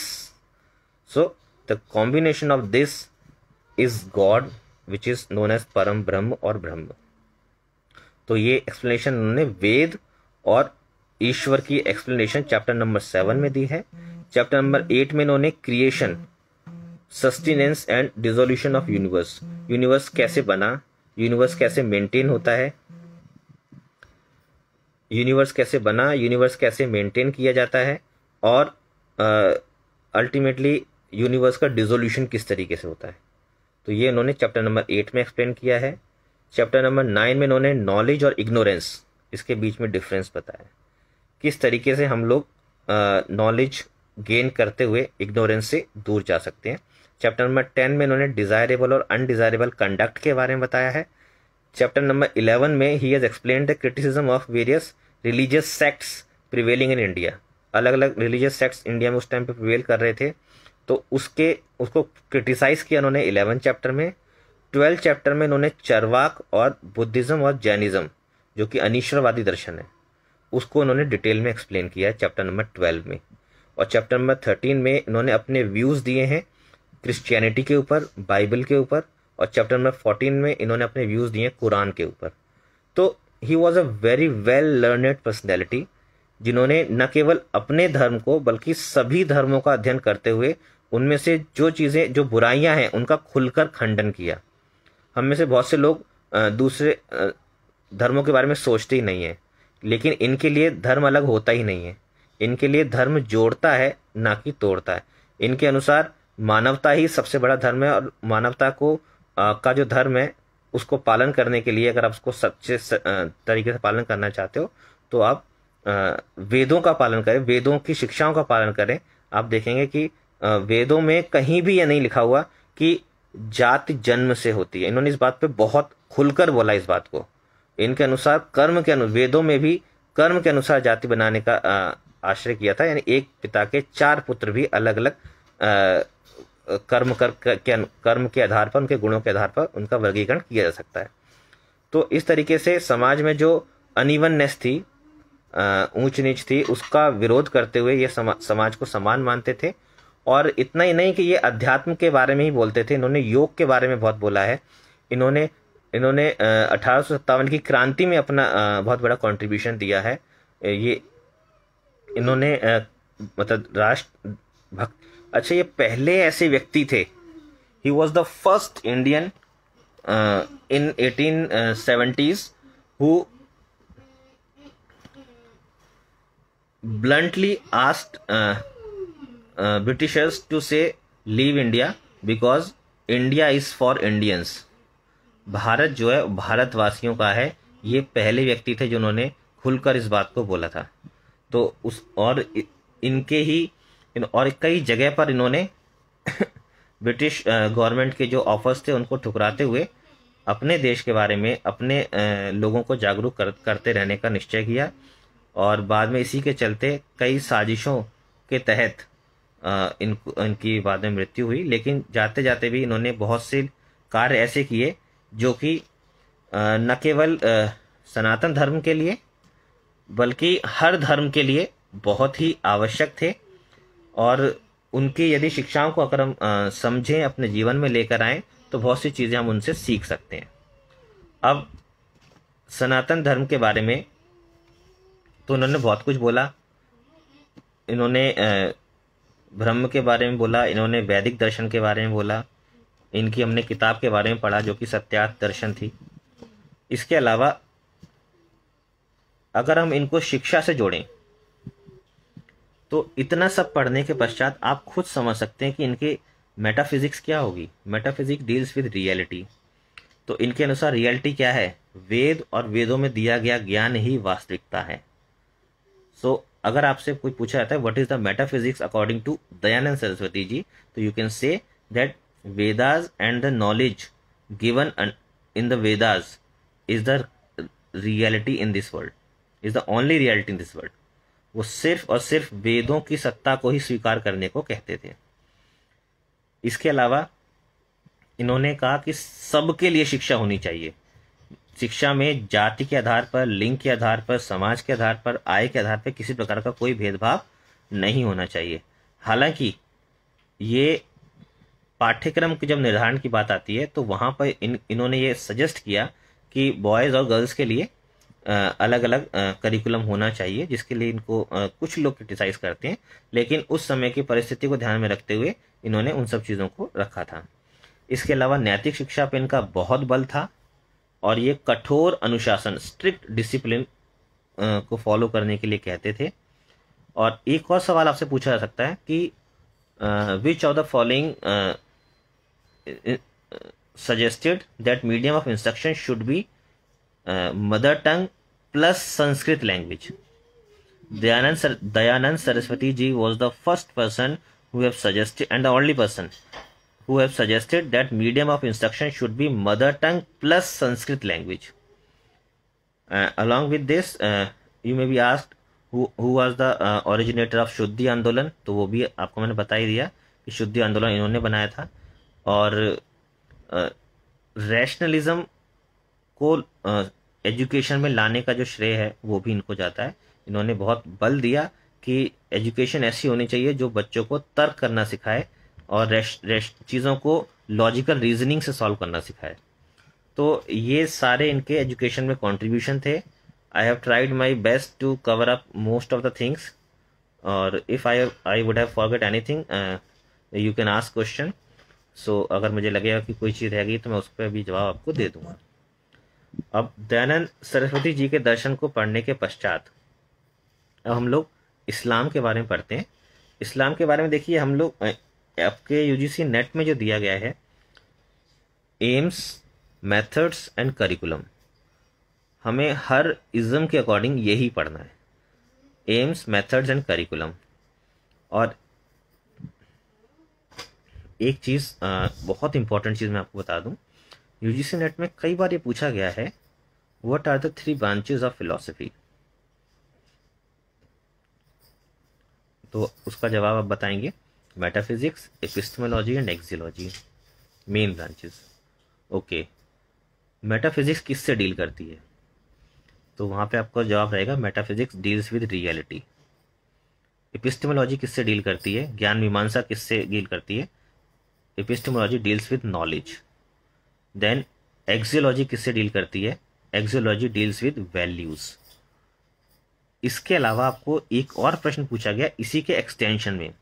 so the combination of this is God which is known as Param Brahman और ब्रह्म तो ये एक्सप्लेनेशन उन्होंने वेद और ईश्वर की एक्सप्लेनेशन चैप्टर नंबर सेवन में दी है चैप्टर नंबर एट में इन्होंने creation sustenance and dissolution of universe universe कैसे बना यूनिवर्स कैसे मेंटेन होता है यूनिवर्स कैसे बना यूनिवर्स कैसे मेंटेन किया जाता है और अल्टीमेटली यूनिवर्स का डिजोल्यूशन किस तरीके से होता है तो ये इन्होंने चैप्टर नंबर एट में एक्सप्लेन किया है चैप्टर नंबर नाइन में इन्होंने नॉलेज और इग्नोरेंस इसके बीच में डिफरेंस बताया किस तरीके से हम लोग नॉलेज गेन करते हुए इग्नोरेंस से दूर जा सकते हैं चैप्टर नंबर टेन में इन्होंने डिज़ायरेबल और अनडिज़ायरेबल कंडक्ट के बारे में बताया है चैप्टर नंबर 11 में he has explain the criticism of various religious sects prevailing in India अलग अलग रिलीजियस सेक्ट्स इंडिया में उस टाइम पे प्रिवेल कर रहे थे तो उसके उसको क्रिटिसाइज़ किया उन्होंने इलेवन चैप्टर में ट्वेल्थ चैप्टर में उन्होंने चरवाक और बुद्धिज़्म और जैनिज़्म जो कि अनिश्वरवादी दर्शन है उसको उन्होंने डिटेल में एक्सप्लेन किया है चैप्टर नंबर ट्वेल्व में और चैप्टर नंबर थर्टीन में इन्होंने अपने व्यूज़ दिए हैं क्रिश्चियनिटी के ऊपर बाइबल के ऊपर और चैप्टर नंबर फोर्टीन में इन्होंने अपने व्यूज़ दिए कुरान के ऊपर तो he was a very well learned personality जिन्होंने न केवल अपने धर्म को बल्कि सभी धर्मों का अध्ययन करते हुए उनमें से जो चीज़ें जो बुराइयां हैं उनका खुलकर खंडन किया हम में से बहुत से लोग दूसरे धर्मों के बारे में सोचते ही नहीं हैं लेकिन इनके लिए धर्म अलग होता ही नहीं है इनके लिए धर्म जोड़ता है ना कि तोड़ता है इनके अनुसार मानवता ही सबसे बड़ा धर्म है और मानवता को का जो धर्म है उसको पालन करने के लिए अगर आप उसको सच्चे तरीके से पालन करना चाहते हो तो आप वेदों का पालन करें वेदों की शिक्षाओं का पालन करें आप देखेंगे कि वेदों में कहीं भी यह नहीं लिखा हुआ कि जाति जन्म से होती है इन्होंने इस बात पे बहुत खुलकर बोला इस बात को इनके अनुसार कर्म के अनुसार वेदों में भी कर्म के अनुसार जाति बनाने का आश्रय किया था यानी एक पिता के चार पुत्र भी अलग अलग कर्म कर के कर्म के आधार पर उनके गुणों के आधार पर उनका वर्गीकरण किया जा सकता है तो इस तरीके से समाज में जो अनइवननेस थी ऊंच नीच थी उसका विरोध करते हुए ये समा, समाज को समान मानते थे और इतना ही नहीं कि ये अध्यात्म के बारे में ही बोलते थे इन्होंने योग के बारे में बहुत बोला है इन्होंने इन्होंने अठारह की क्रांति में अपना बहुत बड़ा कंट्रीब्यूशन दिया है ये इन्होंने मतलब राष्ट्र भक्त अच्छा ये पहले ऐसे व्यक्ति थे he was the first Indian in eighteen seventies who bluntly asked Britishers to say leave India because India is for Indians Bharat जो है भारतवासियों का है ये पहले व्यक्ति थे जिन्होंने खुलकर इस बात को बोला था तो उस और इनके ही इन और कई जगह पर इन्होंने (coughs) ब्रिटिश गवर्नमेंट के जो ऑफर्स थे उनको ठुकराते हुए अपने देश के बारे में अपने लोगों को जागरूक कर, करते रहने का निश्चय किया और बाद में इसी के चलते कई साजिशों के तहत इन इनकी बाद में मृत्यु हुई लेकिन जाते जाते भी इन्होंने बहुत से कार्य ऐसे किए जो कि न केवल सनातन धर्म के लिए बल्कि हर धर्म के लिए बहुत ही आवश्यक थे और उनकी यदि शिक्षाओं को अगर हम समझें अपने जीवन में लेकर आएँ तो बहुत सी चीज़ें हम उनसे सीख सकते हैं अब सनातन धर्म के बारे में तो उन्होंने बहुत कुछ बोला इन्होंने ब्रह्म के बारे में बोला इन्होंने वैदिक दर्शन के बारे में बोला इनकी हमने किताब के बारे में पढ़ा जो कि सत्यार्थ दर्शन थी इसके अलावा अगर हम इनको शिक्षा से जोड़ें तो इतना सब पढ़ने के पश्चात आप खुद समझ सकते हैं कि इनके मेटाफिजिक्स क्या होगी मेटाफिजिक्स डील्स विद रियलिटी तो इनके अनुसार रियलिटी क्या है वेद और वेदों में दिया गया ज्ञान ही वास्तविकता है सो so, अगर आपसे कोई पूछा जाता है what is the metaphysics according to Dayanand Saraswati ji तो you can say that Vedas and the knowledge given in the Vedas is the reality in this world is the only reality in this world वो सिर्फ और सिर्फ वेदों की सत्ता को ही स्वीकार करने को कहते थे इसके अलावा इन्होंने कहा कि सबके लिए शिक्षा होनी चाहिए शिक्षा में जाति के आधार पर लिंग के आधार पर समाज के आधार पर आय के आधार पर किसी प्रकार का कोई भेदभाव नहीं होना चाहिए हालांकि ये पाठ्यक्रम के जब निर्धारण की बात आती है तो वहाँ पर इन इन्होंने ये सजेस्ट किया कि बॉयज़ और गर्ल्स के लिए अलग अलग करिकुलम होना चाहिए जिसके लिए इनको कुछ लोग क्रिटिसाइज करते हैं लेकिन उस समय की परिस्थिति को ध्यान में रखते हुए इन्होंने उन सब चीज़ों को रखा था इसके अलावा नैतिक शिक्षा पर इनका बहुत बल था और ये कठोर अनुशासन स्ट्रिक्ट डिसिप्लिन को फॉलो करने के लिए कहते थे और एक और सवाल आपसे पूछा जा सकता है कि which of the following suggested that medium of instruction should be mother tongue plus Sanskrit language Dayanand sir Dayanand Saraswati ji was the first person who suggested and the only person who suggested that medium of instruction should be mother tongue plus Sanskrit language along with this you may be ask who was the originator of शुद्धि आंदोलन तो वो भी आपको मैंने बता ही दिया कि शुद्धि आंदोलन इन्होंने बनाया था और रैशनलिज्म uh, को uh, एजुकेशन में लाने का जो श्रेय है वो भी इनको जाता है इन्होंने बहुत बल दिया कि एजुकेशन ऐसी होनी चाहिए जो बच्चों को तर्क करना सिखाए और रेस्ट रेस्ट चीज़ों को लॉजिकल रीजनिंग से सॉल्व करना सिखाए तो ये सारे इनके एजुकेशन में कंट्रीब्यूशन थे I have tried my best to cover up most of the things और if I I would have forget any thing you can ask question so अगर मुझे लगेगा कि कोई चीज़ रह गई तो मैं उस पर भी जवाब आपको दे दूँगा अब दयानंद सरस्वती जी के दर्शन को पढ़ने के पश्चात अब हम लोग इस्लाम के बारे में पढ़ते हैं इस्लाम के बारे में देखिए हम लोग आपके यूजीसी नेट में जो दिया गया है एम्स मेथड्स एंड करिकुलम हमें हर इज़म के अकॉर्डिंग यही पढ़ना है एम्स मेथड्स एंड करिकुलम और एक चीज़ बहुत इंपॉर्टेंट चीज़ मैं आपको बता दूं यूजीसी नेट में कई बार ये पूछा गया है what are the three branches of philosophy तो उसका जवाब आप बताएंगे metaphysics epistemology and axiology main branches okay metaphysics किससे डील करती है तो वहाँ पे आपका जवाब रहेगा metaphysics deals with reality epistemology किससे डील करती है ज्ञान मीमांसा किससे डील करती है epistemology deals with knowledge then axiology किससे डील करती है एक्जियोलॉजी डील्स विद वैल्यूज इसके अलावा आपको एक और प्रश्न पूछा गया इसी के एक्सटेंशन में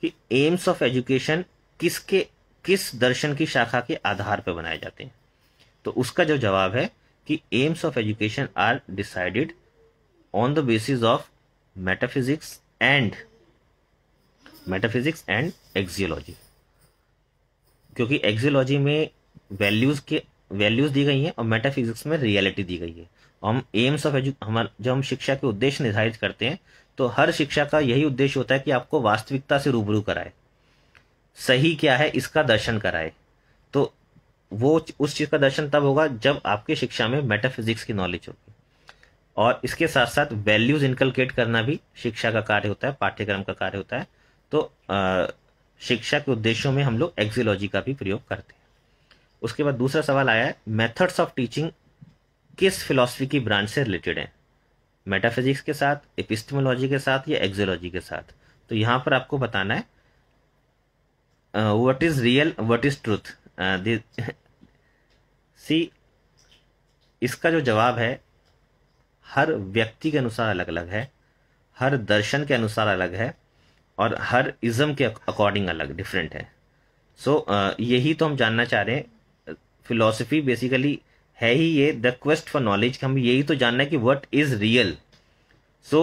कि एम्स ऑफ एजुकेशन किसके किस दर्शन की शाखा के आधार पर बनाए जाते हैं तो उसका जो जवाब है कि aims of education are decided on the basis of metaphysics and metaphysics and axiology क्योंकि एक्जियोलॉजी में वैल्यूज के वैल्यूज दी गई हैं और मेटाफिजिक्स में रियलिटी दी गई है हम एम्स ऑफ एजु हमारे जब हम शिक्षा के उद्देश्य निर्धारित करते हैं तो हर शिक्षा का यही उद्देश्य होता है कि आपको वास्तविकता से रूबरू कराए सही क्या है इसका दर्शन कराए तो वो उस चीज़ का दर्शन तब होगा जब आपके शिक्षा में मेटाफिजिक्स की नॉलेज होगी और इसके साथ साथ वैल्यूज इनकलकेट करना भी शिक्षा का कार्य होता है पाठ्यक्रम का कार्य होता है तो आ, शिक्षा के उद्देश्यों में हम लोग एक्जियोलॉजी का भी प्रयोग करते हैं उसके बाद दूसरा सवाल आया है मेथड्स ऑफ टीचिंग किस फिलोसफी की ब्रांच से रिलेटेड है मेटाफिजिक्स के साथ एपिस्टमोलॉजी के साथ या एक्जोलॉजी के साथ तो यहां पर आपको बताना है what is real what is truth see इसका जो जवाब है हर व्यक्ति के अनुसार अलग अलग है हर दर्शन के अनुसार अलग है और हर इज़म के अकॉर्डिंग अलग डिफरेंट है सो so, uh, यही तो हम जानना चाह रहे हैं फिलोसफी बेसिकली है ही ये द क्वेस्ट फॉर नॉलेज हमें यही तो जानना है कि what is real so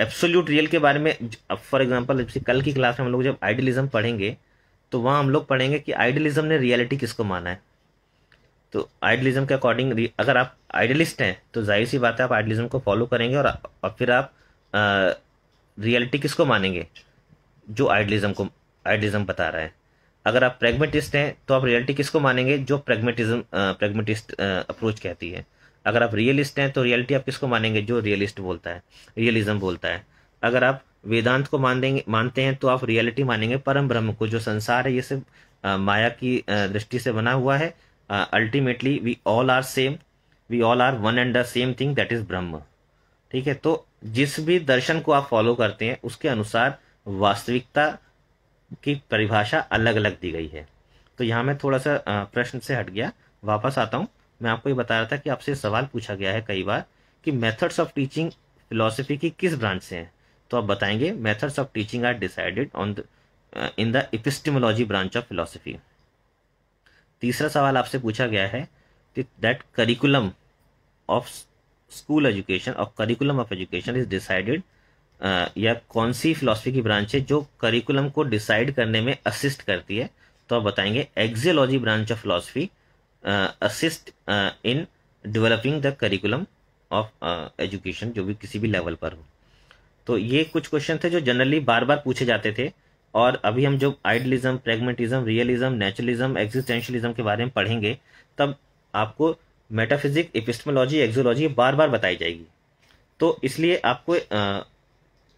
absolute real के बारे में अब फॉर एग्जाम्पल जैसे कल की क्लास में हम लोग जब आइडियलिज्म पढ़ेंगे तो वहाँ हम लोग पढ़ेंगे कि आइडियलिज्म ने रियलिटी किसको माना है तो आइडियलिज्म के अकॉर्डिंग अगर आप आइडियलिस्ट हैं तो जाहिर सी बात है आप आइडियलिज्म को फॉलो करेंगे और, अब फिर आप रियलिटी किसको मानेंगे जो आइडियलिज्म को आइडियलिज्म बता रहा है अगर आप प्रेगमेटिस्ट हैं तो आप रियलिटी किसको मानेंगे जो प्रेगमेटिज्म प्रेगमेटिस्ट अप्रोच कहती है अगर आप रियलिस्ट हैं तो रियलिटी आप किसको मानेंगे जो रियलिस्ट बोलता है रियलिज्म बोलता है अगर आप वेदांत को मान देंगे मानते हैं तो आप रियलिटी मानेंगे परम ब्रह्म को जो संसार है ये सिर्फ माया की दृष्टि से बना हुआ है ultimately we all are same we all are one and the same thing that is Brahman ठीक है तो जिस भी दर्शन को आप फॉलो करते हैं उसके अनुसार वास्तविकता की परिभाषा अलग अलग दी गई है तो यहाँ मैं थोड़ा सा प्रश्न से हट गया वापस आता हूँ मैं आपको ये बता रहा था कि आपसे सवाल पूछा गया है कई बार कि मेथड्स ऑफ टीचिंग फिलोसफी की किस ब्रांच से हैं तो आप बताएंगे methods of teaching are decided on in the epistemology branch of philosophy तीसरा सवाल आपसे पूछा गया है कि that curriculum of school education और curriculum of education is decided या कौन सी फिलोसफी की ब्रांच है जो करिकुलम को डिसाइड करने में असिस्ट करती है तो आप बताएंगे axiology branch of philosophy assist in developing the curriculum of education जो भी किसी भी लेवल पर हो तो ये कुछ क्वेश्चन थे जो जनरली बार बार पूछे जाते थे और अभी हम जो idealism pragmatism realism naturalism existentialism के बारे में पढ़ेंगे तब आपको मेटाफिजिक एपिस्टमोलॉजी एक्जोलॉजी बार बार बताई जाएगी तो इसलिए आपको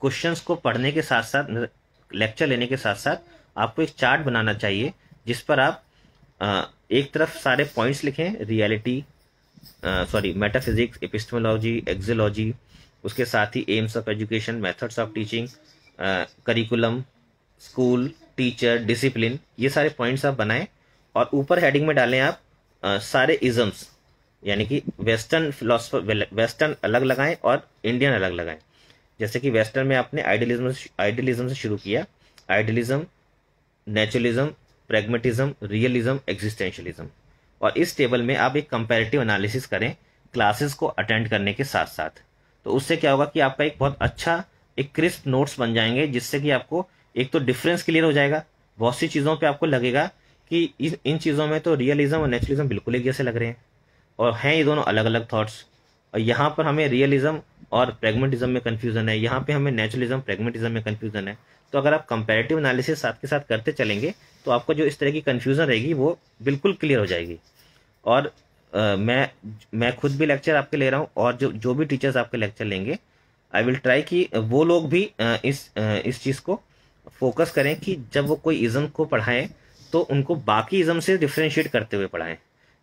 क्वेश्चंस को पढ़ने के साथ साथ लेक्चर लेने के साथ साथ आपको एक चार्ट बनाना चाहिए जिस पर आप एक तरफ सारे पॉइंट्स लिखें reality sorry metaphysics epistemology axiology उसके साथ ही aims of education methods of teaching curriculum school teacher discipline ये सारे पॉइंट्स आप बनाएं और ऊपर हेडिंग में डालें आप आ, सारे इजम्स यानी कि वेस्टर्न फिलोसफर वेस्टर्न अलग लगाएं और इंडियन अलग लगाएं जैसे कि वेस्टर्न में आपने आइडियलिज्म आइडियलिज्म से शुरू किया idealism naturalism pragmatism realism existentialism और इस टेबल में आप एक कंपेरेटिव एनालिसिस करें क्लासेस को अटेंड करने के साथ साथ तो उससे क्या होगा कि आपका एक बहुत अच्छा एक क्रिस्प नोट्स बन जाएंगे जिससे कि आपको एक तो डिफरेंस क्लियर हो जाएगा बहुत सी चीज़ों पे आपको लगेगा कि इन चीज़ों में तो रियलिज्म और नेचुरलिज्म बिल्कुल एक जैसे लग रहे हैं और हैं ये दोनों अलग अलग थाट्स और यहाँ पर हमें रियलिज्म और प्रेगमेटिज्म में कन्फ्यूजन है यहाँ पे हमें नेचुरलिज्म प्रेगमेटिज्म में कन्फ्यूजन है तो अगर आप कंपेरेटिव एनालिसिस साथ के साथ करते चलेंगे तो आपको जो इस तरह की कन्फ्यूजन रहेगी वो बिल्कुल क्लियर हो जाएगी और आ, मैं मैं खुद भी लेक्चर आपके ले रहा हूँ और जो जो भी टीचर्स आपके लेक्चर लेंगे आई विल ट्राई कि वो लोग भी इस इस चीज़ को फोकस करें कि जब वो कोई इज़म को पढ़ाएं तो उनको बाकी इज़म से डिफ्रेंशिएट करते हुए पढ़ाएं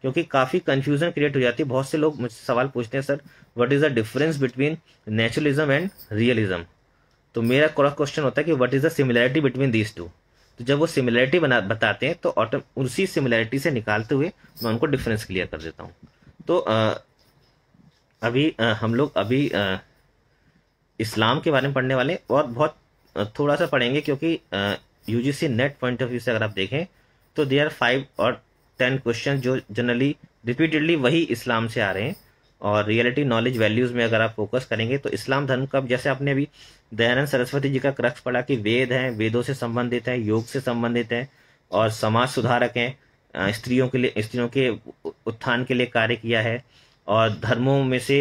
क्योंकि काफ़ी कंफ्यूजन क्रिएट हो जाती है बहुत से लोग मुझसे सवाल पूछते हैं sir what is the difference between naturalism and realism तो मेरा क्रॉस क्वेश्चन होता है कि what is the similarity between these two तो जब वो सिमिलैरिटी बना बताते हैं तो ऑटो उसी सिमिलैरिटी से निकालते हुए मैं उनको डिफरेंस क्लियर कर देता हूँ तो आ, अभी आ, हम लोग अभी आ, इस्लाम के बारे में पढ़ने वाले और बहुत थोड़ा सा पढ़ेंगे क्योंकि UGC NET point of view से अगर आप देखें तो दे आर फाइव और टेन क्वेश्चन जो जनरली रिपीटेडली वही इस्लाम से आ रहे हैं और रियलिटी नॉलेज वैल्यूज़ में अगर आप फोकस करेंगे तो इस्लाम धर्म का जैसे आपने अभी दयानंद सरस्वती जी का क्रक्ष पढ़ा कि वेद हैं वेदों से संबंधित हैं योग से संबंधित हैं और समाज सुधारक हैं स्त्रियों के लिए स्त्रियों के उत्थान के लिए कार्य किया है और धर्मों में से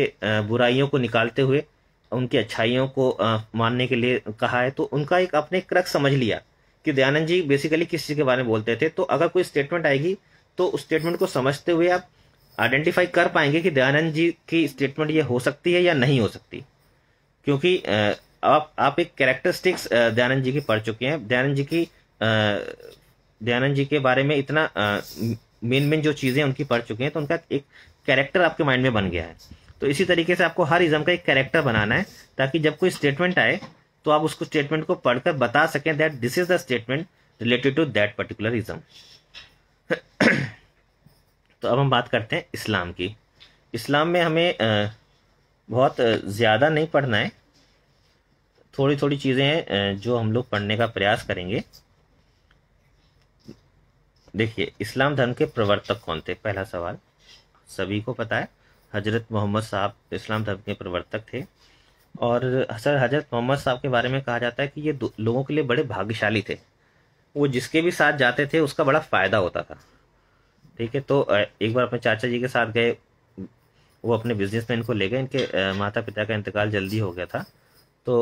बुराइयों को निकालते हुए उनकी अच्छाइयों को मानने के लिए कहा है तो उनका एक आपने क्रक्ष समझ लिया कि दयानंद जी बेसिकली किस चीज़ के बारे में बोलते थे तो अगर कोई स्टेटमेंट आएगी तो उस स्टेटमेंट को समझते हुए आप आइडेंटिफाई कर पाएंगे कि दयानंद जी की स्टेटमेंट ये हो सकती है या नहीं हो सकती क्योंकि आप आप एक कैरेक्टरिस्टिक्स दयानंद जी की पढ़ चुके हैं दयानंद जी की दयानंद जी के बारे में इतना मेन मेन जो चीज़ें उनकी पढ़ चुके हैं तो उनका एक कैरेक्टर आपके माइंड में बन गया है तो इसी तरीके से आपको हर इज़म का एक कैरेक्टर बनाना है ताकि जब कोई स्टेटमेंट आए तो आप उसको स्टेटमेंट को पढ़कर बता सकें that this is the statement related to that particular ism (coughs) तो अब हम बात करते हैं इस्लाम की इस्लाम में हमें बहुत ज़्यादा नहीं पढ़ना है थोड़ी थोड़ी चीज़ें हैं जो हम लोग पढ़ने का प्रयास करेंगे देखिए इस्लाम धर्म के प्रवर्तक कौन थे पहला सवाल सभी को पता है हजरत मोहम्मद साहब इस्लाम धर्म के प्रवर्तक थे और सर हजरत मोहम्मद साहब के बारे में कहा जाता है कि ये लोगों के लिए बड़े भाग्यशाली थे वो जिसके भी साथ जाते थे उसका बड़ा फ़ायदा होता था ठीक है तो एक बार अपने चाचा जी के साथ गए वो अपने बिजनेस में इनको ले गए इनके माता पिता का इंतकाल जल्दी हो गया था तो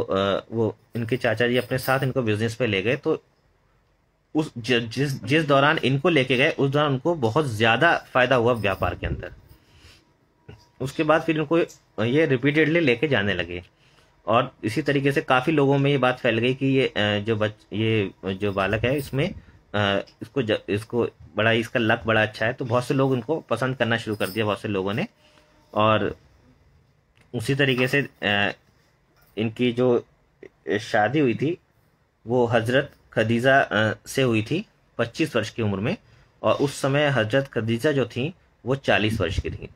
वो इनके चाचा जी अपने साथ इनको बिजनेस पे ले गए तो उस ज, जिस जिस दौरान इनको लेके गए उस दौरान उनको बहुत ज़्यादा फायदा हुआ व्यापार के अंदर उसके बाद फिर इनको ये रिपीटेडली लेके जाने लगे और इसी तरीके से काफ़ी लोगों में ये बात फैल गई कि ये जो बच ये जो बालक है इसमें इसको ज, इसको बड़ा इसका लक बड़ा अच्छा है तो बहुत से लोग उनको पसंद करना शुरू कर दिया बहुत से लोगों ने और उसी तरीके से इनकी जो शादी हुई थी वो हज़रत खदीज़ा से हुई थी 25 वर्ष की उम्र में और उस समय हज़रत खदीज़ा जो थी वो 40 वर्ष की थी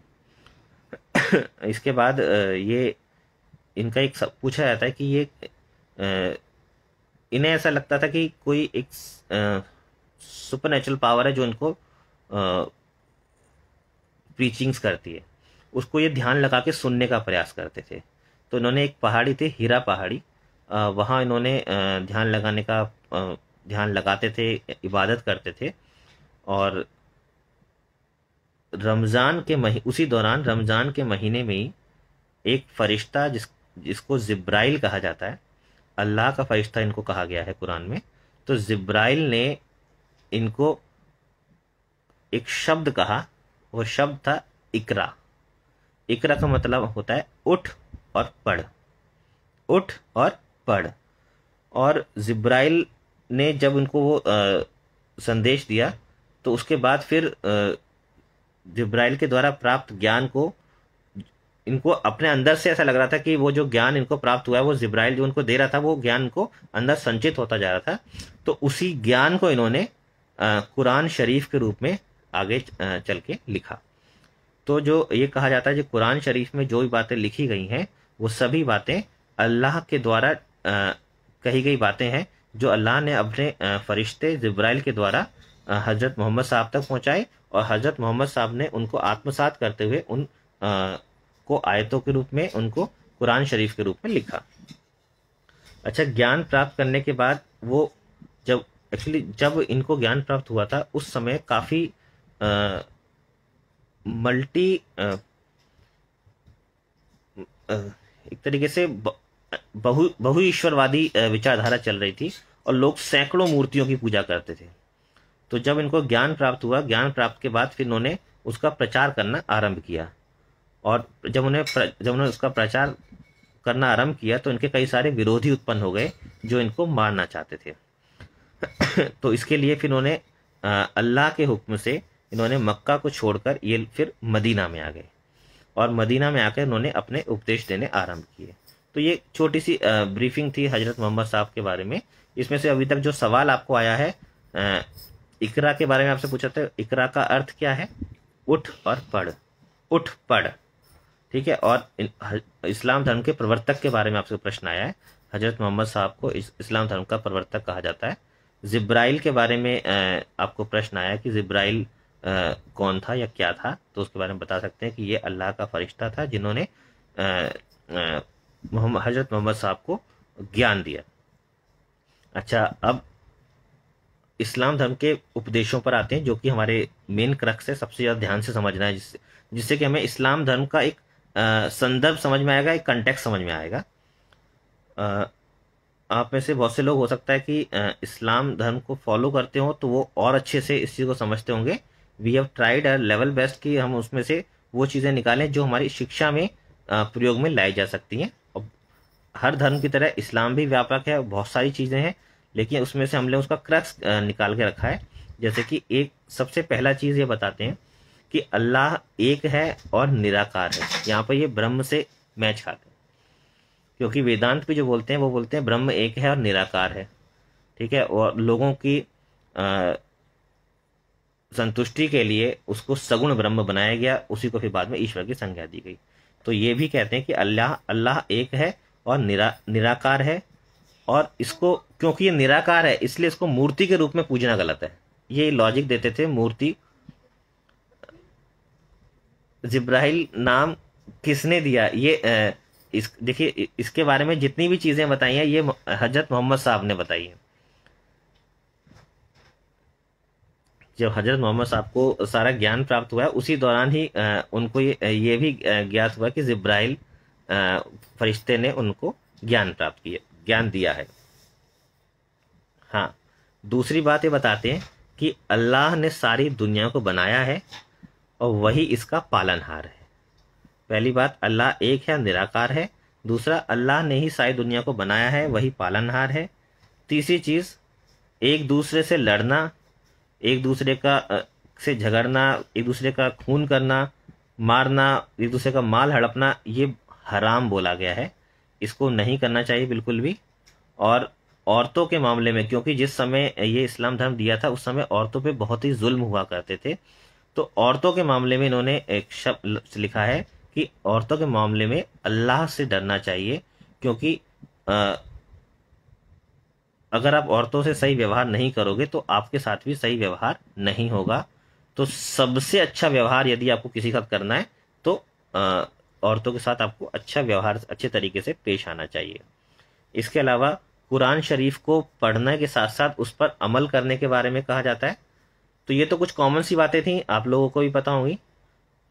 (coughs) इसके बाद ये इनका एक सब पूछा जाता है कि ये इन्हें ऐसा लगता था कि कोई एक सुपर नेचुरल पावर है जो इनको प्रीचिंग्स करती है उसको ये ध्यान लगा के सुनने का प्रयास करते थे तो इन्होंने एक पहाड़ी थी हीरा पहाड़ी वहाँ इन्होंने ध्यान लगाने का ध्यान लगाते थे इबादत करते थे और रमज़ान के मही उसी दौरान रमज़ान के महीने में ही एक फरिश्ता जिस जिसको जिब्राइल कहा जाता है अल्लाह का फ़रिश्ता इनको कहा गया है कुरान में तो जिब्राइल ने इनको एक शब्द कहा वो शब्द था इकरा इकरा का मतलब होता है उठ और पढ़ उठ और पढ़ और जिब्राइल ने जब उनको वो आ, संदेश दिया तो उसके बाद फिर जिब्राइल के द्वारा प्राप्त ज्ञान को इनको अपने अंदर से ऐसा लग रहा था कि वो जो ज्ञान इनको प्राप्त हुआ है वो जिब्राइल जो उनको दे रहा था वो ज्ञान को अंदर संचित होता जा रहा था तो उसी ज्ञान को इन्होंने कुरान शरीफ के रूप में आगे चल के लिखा तो जो ये कहा जाता है कि कुरान शरीफ में जो भी बातें लिखी गई हैं वो सभी बातें अल्लाह के द्वारा कही गई बातें हैं जो अल्लाह ने अपने फरिश्ते जब्राइल के द्वारा हज़रत मोहम्मद साहब तक पहुंचाए और हज़रत मोहम्मद साहब ने उनको आत्मसात करते हुए उन को आयतों के रूप में उनको कुरान शरीफ के रूप में लिखा अच्छा ज्ञान प्राप्त करने के बाद वो जब एक्चुअली जब इनको ज्ञान प्राप्त हुआ था उस समय काफ़ी मल्टी आ, आ, एक तरीके से बहु बहु ईश्वरवादी विचारधारा चल रही थी और लोग सैकड़ों मूर्तियों की पूजा करते थे तो जब इनको ज्ञान प्राप्त हुआ ज्ञान प्राप्त के बाद फिर उन्होंने उसका प्रचार करना आरंभ किया और जब उन्हें जब उन्होंने उसका प्रचार करना आरंभ किया तो इनके कई सारे विरोधी उत्पन्न हो गए जो इनको मारना चाहते थे (coughs) तो इसके लिए फिर उन्होंने अल्लाह के हुक्म से इन्होंने मक्का को छोड़कर ये फिर मदीना में आ गए और मदीना में आकर उन्होंने अपने उपदेश देने आरंभ किए तो ये छोटी सी ब्रीफिंग थी हजरत मोहम्मद साहब के बारे में इसमें से अभी तक जो सवाल आपको आया है इकरा के बारे में आपसे पूछा था इकरा का अर्थ क्या है उठ और पढ़ उठ पढ़ ठीक है और इस्लाम धर्म के प्रवर्तक के बारे में आपसे प्रश्न आया है हजरत मोहम्मद साहब को इस्लाम धर्म का प्रवर्तक कहा जाता है जिब्राइल के बारे में आपको प्रश्न आया कि जिब्राइल कौन था या क्या था तो उसके बारे में बता सकते हैं कि ये अल्लाह का फरिश्ता था जिन्होंने हजरत मोहम्मद साहब को ज्ञान दिया अच्छा अब इस्लाम धर्म के उपदेशों पर आते हैं जो कि हमारे मेन क्रक्स है सबसे ज़्यादा ध्यान से समझना है जिससे जिससे कि हमें इस्लाम धर्म का एक संदर्भ समझ में आएगा एक कंटेक्ट समझ में आएगा आप में से बहुत से लोग हो सकता है कि इस्लाम धर्म को फॉलो करते हो तो वो और अच्छे से इस चीज़ को समझते होंगे we have tried a level best कि हम उसमें से वो चीज़ें निकालें जो हमारी शिक्षा में प्रयोग में लाई जा सकती हैं और हर धर्म की तरह इस्लाम भी व्यापक है बहुत सारी चीज़ें हैं लेकिन उसमें से हमने उसका क्रक्स निकाल के रखा है जैसे कि एक सबसे पहला चीज़ ये बताते हैं कि अल्लाह एक है और निराकार है यहाँ पर ये ब्रह्म से मैच खाते हैं क्योंकि वेदांत भी जो बोलते हैं वो बोलते हैं ब्रह्म एक है और निराकार है ठीक है और लोगों की संतुष्टि के लिए उसको सगुण ब्रह्म बनाया गया उसी को फिर बाद में ईश्वर की संज्ञा दी गई तो ये भी कहते हैं कि अल्लाह अल्लाह एक है और निरा निराकार है और इसको क्योंकि ये निराकार है इसलिए इसको मूर्ति के रूप में पूजना गलत है ये लॉजिक देते थे मूर्ति जिब्राइल नाम किसने दिया ये इस देखिए इसके बारे में जितनी भी चीज़ें बताई हैं ये हजरत मोहम्मद साहब ने बताई हैं जब हजरत मोहम्मद साहब को सारा ज्ञान प्राप्त हुआ उसी दौरान ही उनको ये, ये भी ज्ञात हुआ कि जिब्राइल फरिश्ते ने उनको ज्ञान प्राप्त किया ज्ञान दिया है हाँ दूसरी बात ये बताते हैं कि अल्लाह ने सारी दुनिया को बनाया है और वही इसका पालनहार है पहली बात अल्लाह एक है निराकार है दूसरा अल्लाह ने ही सारी दुनिया को बनाया है वही पालनहार है तीसरी चीज़ एक दूसरे से लड़ना एक दूसरे का से झगड़ना एक दूसरे का खून करना मारना एक दूसरे का माल हड़पना ये हराम बोला गया है इसको नहीं करना चाहिए बिल्कुल भी और औरतों के मामले में क्योंकि जिस समय ये इस्लाम धर्म दिया था उस समय औरतों पे बहुत ही जुल्म हुआ करते थे तो औरतों के मामले में इन्होंने एक शब्द लिखा है कि औरतों के मामले में अल्लाह से डरना चाहिए क्योंकि अगर आप औरतों से सही व्यवहार नहीं करोगे तो आपके साथ भी सही व्यवहार नहीं होगा तो सबसे अच्छा व्यवहार यदि आपको किसी साथ करना है तो औरतों के साथ आपको अच्छा व्यवहार अच्छे तरीके से पेश आना चाहिए इसके अलावा कुरान शरीफ को पढ़ने के साथ साथ उस पर अमल करने के बारे में कहा जाता है तो ये तो कुछ कॉमन सी बातें थी आप लोगों को भी पता होंगी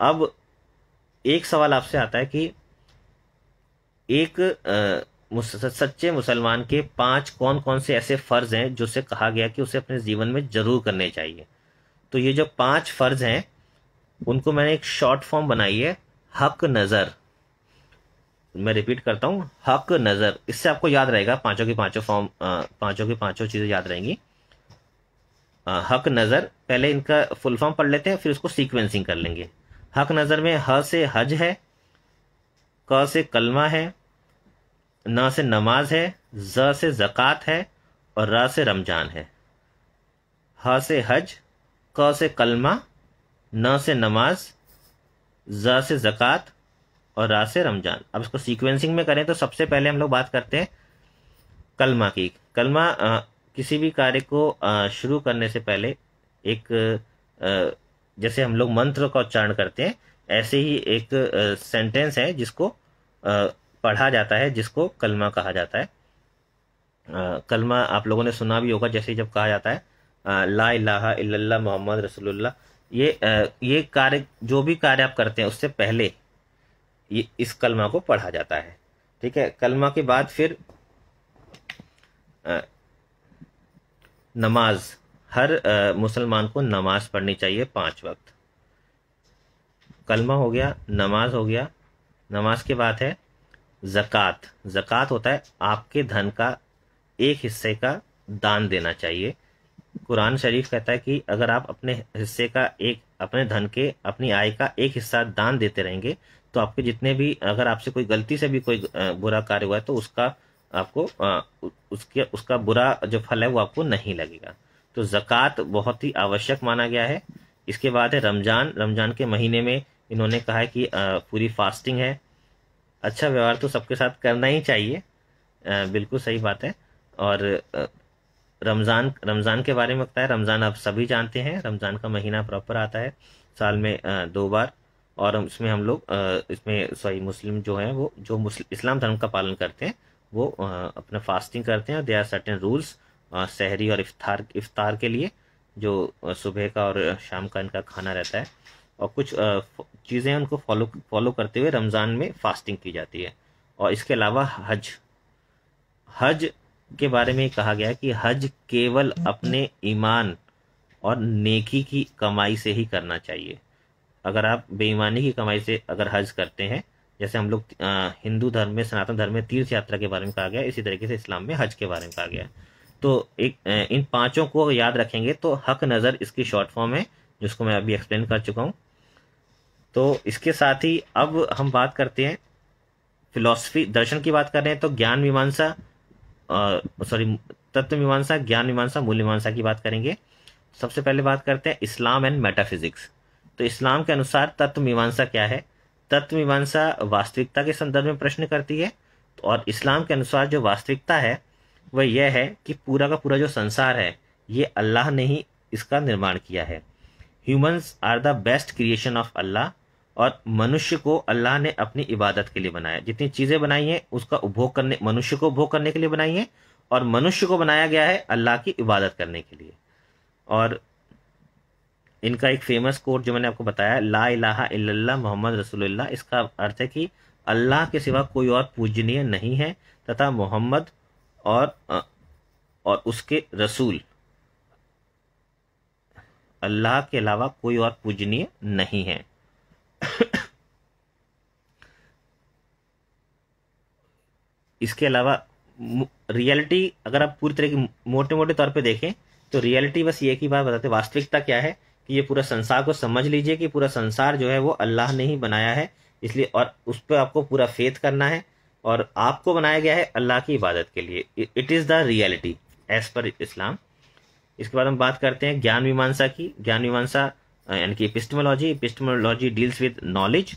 अब एक सवाल आपसे आता है कि एक आ, सच्चे मुसलमान के पांच कौन कौन से ऐसे फ़र्ज हैं जो से कहा गया कि उसे अपने जीवन में ज़रूर करने चाहिए तो ये जो पांच फ़र्ज हैं उनको मैंने एक शॉर्ट फॉर्म बनाई है हक नज़र मैं रिपीट करता हूं हक नज़र इससे आपको याद रहेगा पांचों की पांचों फॉर्म पांचों की पांचों चीज़ें याद रहेंगी हक नज़र पहले इनका फुल फॉर्म पढ़ लेते हैं फिर उसको सीक्वेंसिंग कर लेंगे हक नज़र में ह से हज है क से कलमा है न से नमाज है ज से ज़क़़त है और र से रमजान है ह से हज क से कलमा न से नमाज ज से ज़क़़त और रा से रमजान अब इसको सीक्वेंसिंग में करें तो सबसे पहले हम लोग बात करते हैं कलमा की कलमा किसी भी कार्य को शुरू करने से पहले एक जैसे हम लोग मंत्र का उच्चारण करते हैं ऐसे ही एक सेंटेंस है जिसको पढ़ा जाता है जिसको कलमा कहा जाता है कलमा आप लोगों ने सुना भी होगा जैसे जब कहा जाता है ला इलाहा इल्लल्लाह मोहम्मद रसूलुल्लाह ये ये कार्य जो भी कार्य आप करते हैं उससे पहले ये इस कलमा को पढ़ा जाता है ठीक है कलमा के बाद फिर नमाज हर मुसलमान को नमाज पढ़नी चाहिए पांच वक्त कलमा हो गया नमाज हो गया नमाज के बाद है ज़क़़त ज़क़़त होता है आपके धन का एक हिस्से का दान देना चाहिए कुरान शरीफ कहता है कि अगर आप अपने हिस्से का एक अपने धन के अपनी आय का एक हिस्सा दान देते रहेंगे तो आपके जितने भी अगर आपसे कोई गलती से भी कोई बुरा कार्य हुआ है तो उसका आपको आ, उसके उसका बुरा जो फल है वो आपको नहीं लगेगा तो ज़क़़त बहुत ही आवश्यक माना गया है इसके बाद है रमज़ान रमज़ान के महीने में इन्होंने कहा है कि आ, पूरी फास्टिंग है अच्छा व्यवहार तो सबके साथ करना ही चाहिए आ, बिल्कुल सही बात है और रमज़ान रमज़ान के बारे में लगता है रमज़ान आप सभी जानते हैं रमज़ान का महीना प्रॉपर आता है साल में दो बार और इसमें हम लोग इसमें सॉरी मुस्लिम जो हैं वो जो मुस्लिम इस्लाम धर्म का पालन करते हैं वो अपना फास्टिंग करते हैं दे आर सर्टेन रूल्स शहरी और इफ्तार इफ्तार के लिए जो सुबह का और शाम का इनका खाना रहता है और कुछ चीज़ें उनको फॉलो फॉलो करते हुए रमज़ान में फास्टिंग की जाती है और इसके अलावा हज हज के बारे में कहा गया कि हज केवल अपने ईमान और नेकी की कमाई से ही करना चाहिए अगर आप बेईमानी की कमाई से अगर हज करते हैं जैसे हम लोग हिंदू धर्म में सनातन धर्म में तीर्थ यात्रा के बारे में कहा गया इसी तरीके से इस्लाम में हज के बारे में कहा गया तो एक इन पांचों को याद रखेंगे तो हक नज़र इसकी शॉर्ट फॉर्म है जिसको मैं अभी एक्सप्लेन कर चुका हूँ तो इसके साथ ही अब हम बात करते हैं फिलॉसफी दर्शन की बात कर रहे हैं तो ज्ञान मीमांसा सॉरी तत्व मीमांसा ज्ञान मीमांसा मूल मीमांसा की बात करेंगे सबसे पहले बात करते हैं इस्लाम एंड मेटाफिजिक्स तो इस्लाम के अनुसार तत्व मीमांसा क्या है तत्वीमांसा वास्तविकता के संदर्भ में प्रश्न करती है और इस्लाम के अनुसार जो वास्तविकता है वह यह है कि पूरा का पूरा जो संसार है ये अल्लाह ने ही इसका निर्माण किया है humans are the best creation of Allah और मनुष्य को अल्लाह ने अपनी इबादत के लिए बनाया जितनी चीज़ें बनाई हैं उसका उपभोग करने मनुष्य को उपभोग करने के लिए बनाई हैं और मनुष्य को बनाया गया है अल्लाह की इबादत करने के लिए और इनका एक फेमस कोट जो मैंने आपको बताया ला इलाहा इल्लल्लाह मोहम्मद रसूलुल्लाह इसका अर्थ है कि अल्लाह के सिवा कोई और पूजनीय नहीं है तथा मोहम्मद और और उसके रसूल अल्लाह के अलावा कोई और पूजनीय नहीं है इसके अलावा रियलिटी अगर आप पूरी तरह की मोटे मोटे तौर पे देखें तो रियलिटी बस ये की बात बताते वास्तविकता क्या है कि ये पूरा संसार को समझ लीजिए कि पूरा संसार जो है वो अल्लाह ने ही बनाया है इसलिए और उस पर आपको पूरा फेथ करना है और आपको बनाया गया है अल्लाह की इबादत के लिए it is the reality as per Islam इसके बाद हम बात करते हैं ज्ञान मीमांसा की ज्ञान मीमांसा यानी कि epistemology epistemology deals with knowledge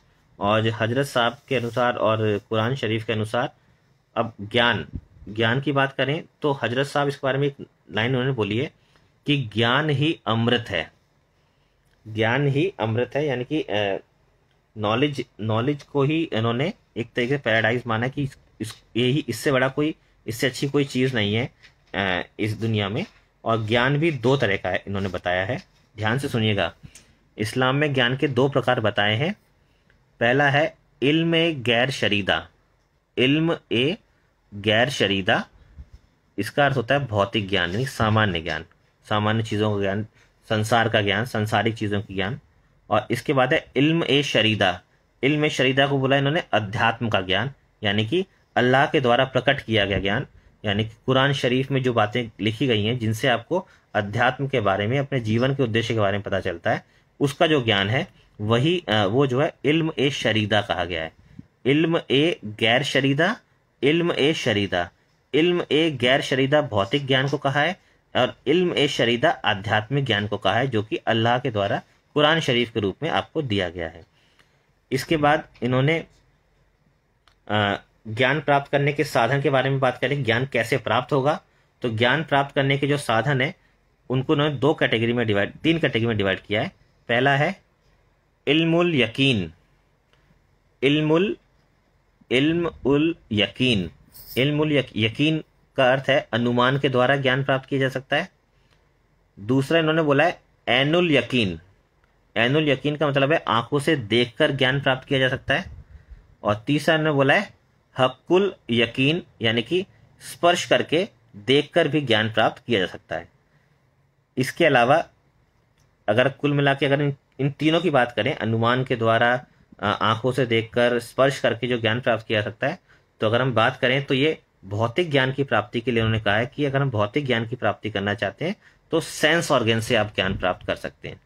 और हजरत साहब के अनुसार और कुरान शरीफ के अनुसार अब ज्ञान ज्ञान की बात करें तो हजरत साहब इसके बारे में एक लाइन उन्होंने बोली है कि ज्ञान ही अमृत है ज्ञान ही अमृत है यानी कि नॉलेज नॉलेज को ही इन्होंने एक तरीके से पैराडाइज माना कि इस यही इससे बड़ा कोई इससे अच्छी कोई चीज़ नहीं है इस दुनिया में और ज्ञान भी दो तरह का है इन्होंने बताया है ध्यान से सुनिएगा इस्लाम में ज्ञान के दो प्रकार बताए हैं पहला है इल्म ए गैर शरीदा इल्म ए गैर शरीदा इसका अर्थ होता है भौतिक ज्ञान यानी सामान्य ज्ञान सामान्य चीज़ों का ज्ञान संसार का ज्ञान संसारिक चीज़ों की ज्ञान और इसके बाद है इल्म ए शरीदा इल्म ए शरीदा को बोला इन्होंने अध्यात्म का ज्ञान यानी कि अल्लाह के द्वारा प्रकट किया गया ज्ञान यानी कि कुरान शरीफ में जो बातें लिखी गई हैं जिनसे आपको अध्यात्म के बारे में अपने जीवन के उद्देश्य के बारे में पता चलता है उसका जो ज्ञान है वही वो जो है इल्म ए शरीदा कहा गया है इल्म ए गैर शरीदा इल्म ए शरीदा इल्म ए गैर शरीदा भौतिक ज्ञान को कहा है और इल्म ए शरीदा आध्यात्मिक ज्ञान को कहा है जो कि अल्लाह के द्वारा कुरान शरीफ के रूप में आपको दिया गया है इसके बाद इन्होंने ज्ञान प्राप्त करने के साधन के बारे में बात करें ज्ञान कैसे प्राप्त होगा तो ज्ञान प्राप्त करने के जो साधन है उनको उन्होंने दो कैटेगरी में डिवाइड तीन कैटेगरी में डिवाइड किया है पहला है इल्मुल यकीन इल्मुल इल्म उल यकीन इल्मुल यकीन का अर्थ है अनुमान के द्वारा ज्ञान प्राप्त किया जा सकता है दूसरा इन्होंने बोला है एनुल यकीन एनुल यकीन का मतलब है आंखों से देखकर ज्ञान प्राप्त किया जा सकता है और तीसरा इन्होंने बोला है हक्कुल यकीन यानी कि स्पर्श करके देखकर भी ज्ञान प्राप्त किया जा सकता है इसके अलावा अगर कुल मिला के अगर इन, इन तीनों की बात करें अनुमान के द्वारा आंखों से देखकर स्पर्श करके जो ज्ञान प्राप्त किया जा सकता है तो अगर हम बात करें तो ये भौतिक ज्ञान की प्राप्ति के लिए उन्होंने कहा है कि अगर हम भौतिक ज्ञान की प्राप्ति करना चाहते हैं तो सेंस ऑर्गेन से आप ज्ञान प्राप्त कर सकते हैं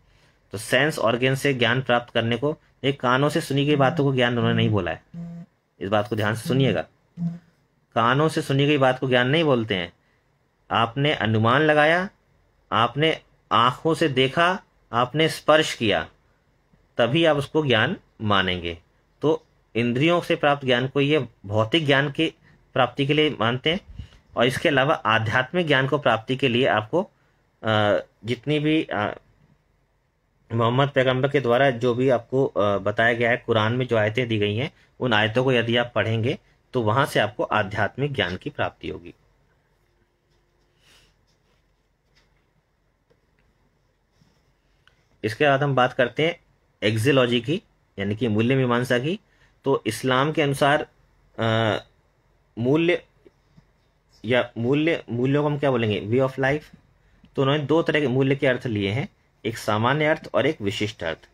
तो सेंस ऑर्गेन से ज्ञान प्राप्त करने को एक कानों से सुनी गई बातों को ज्ञान उन्होंने नहीं बोला है इस बात को ध्यान से सुनिएगा कानों से सुनी गई बात को ज्ञान नहीं बोलते हैं आपने अनुमान लगाया आपने आंखों से देखा आपने स्पर्श किया तभी आप उसको ज्ञान मानेंगे तो इंद्रियों से प्राप्त ज्ञान को ये भौतिक ज्ञान के प्राप्ति के लिए मानते हैं और इसके अलावा आध्यात्मिक ज्ञान को प्राप्ति के लिए आपको जितनी भी मोहम्मद पैगंबर के द्वारा जो भी आपको बताया गया है कुरान में जो आयतें दी गई हैं उन आयतों को यदि आप पढ़ेंगे तो वहां से आपको आध्यात्मिक ज्ञान की प्राप्ति होगी इसके बाद हम बात करते हैं एक्जिलॉजी की यानी कि मूल्य मीमांसा की तो इस्लाम के अनुसार मूल्य या मूल्य मूल्यों को हम क्या बोलेंगे वे ऑफ लाइफ तो उन्होंने दो तरह के मूल्य के अर्थ लिए हैं एक सामान्य अर्थ और एक विशिष्ट अर्थ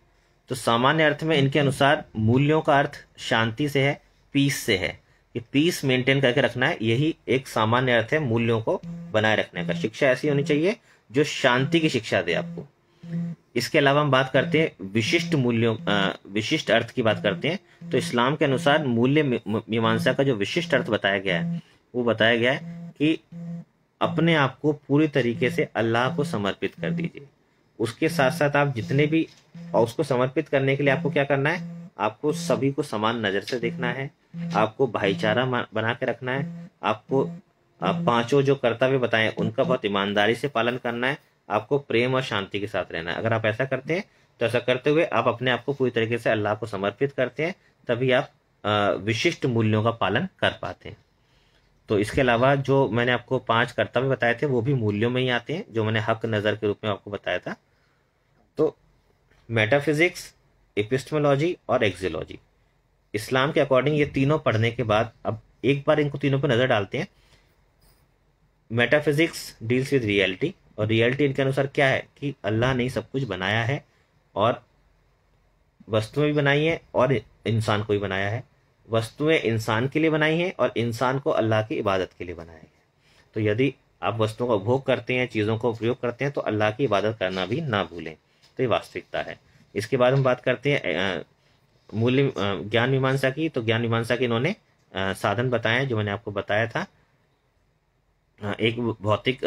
तो सामान्य अर्थ में इनके अनुसार मूल्यों का अर्थ शांति से है पीस से है कि पीस मेंटेन करके रखना है यही एक सामान्य अर्थ है मूल्यों को बनाए रखने का शिक्षा ऐसी होनी चाहिए जो शांति की शिक्षा दे आपको इसके अलावा हम बात करते हैं विशिष्ट मूल्यों विशिष्ट अर्थ की बात करते हैं तो इस्लाम के अनुसार मूल्य मीमांसा का जो विशिष्ट अर्थ बताया गया है वो बताया गया है कि अपने आप को पूरी तरीके से अल्लाह को समर्पित कर दीजिए उसके साथ साथ आप जितने भी और उसको समर्पित करने के लिए आपको क्या करना है आपको सभी को समान नज़र से देखना है आपको भाईचारा बना के रखना है आपको पांचों जो कर्तव्य बताएं उनका बहुत ईमानदारी से पालन करना है आपको प्रेम और शांति के साथ रहना है अगर आप ऐसा करते हैं तो ऐसा करते हुए आप अपने आप को पूरी तरीके से अल्लाह को समर्पित करते हैं तभी आप विशिष्ट मूल्यों का पालन कर पाते हैं तो इसके अलावा जो मैंने आपको पांच कर्तव्य बताए थे वो भी मूल्यों में ही आते हैं जो मैंने हक नज़र के रूप में आपको बताया था तो मेटाफिजिक्स एपिस्टमोलॉजी और एक्जियोलॉजी इस्लाम के अकॉर्डिंग ये तीनों पढ़ने के बाद अब एक बार इनको तीनों पर नज़र डालते हैं मेटाफिजिक्स डील्स विद रियलिटी और रियलिटी इनके अनुसार क्या है कि अल्लाह ने सब कुछ बनाया है और वस्तुएं भी बनाई हैं और इंसान को भी बनाया है वस्तुएं इंसान के लिए बनाई हैं और इंसान को अल्लाह की इबादत के लिए बनाया है तो यदि आप वस्तुओं का उपभोग करते हैं चीज़ों को उपयोग करते हैं तो अल्लाह की इबादत करना भी ना भूलें तो ये वास्तविकता है इसके बाद हम बात करते हैं मूल्य ज्ञान मीमांसा की तो ज्ञान मीमांसा के इन्होंने साधन बताए जो मैंने आपको बताया था एक भौतिक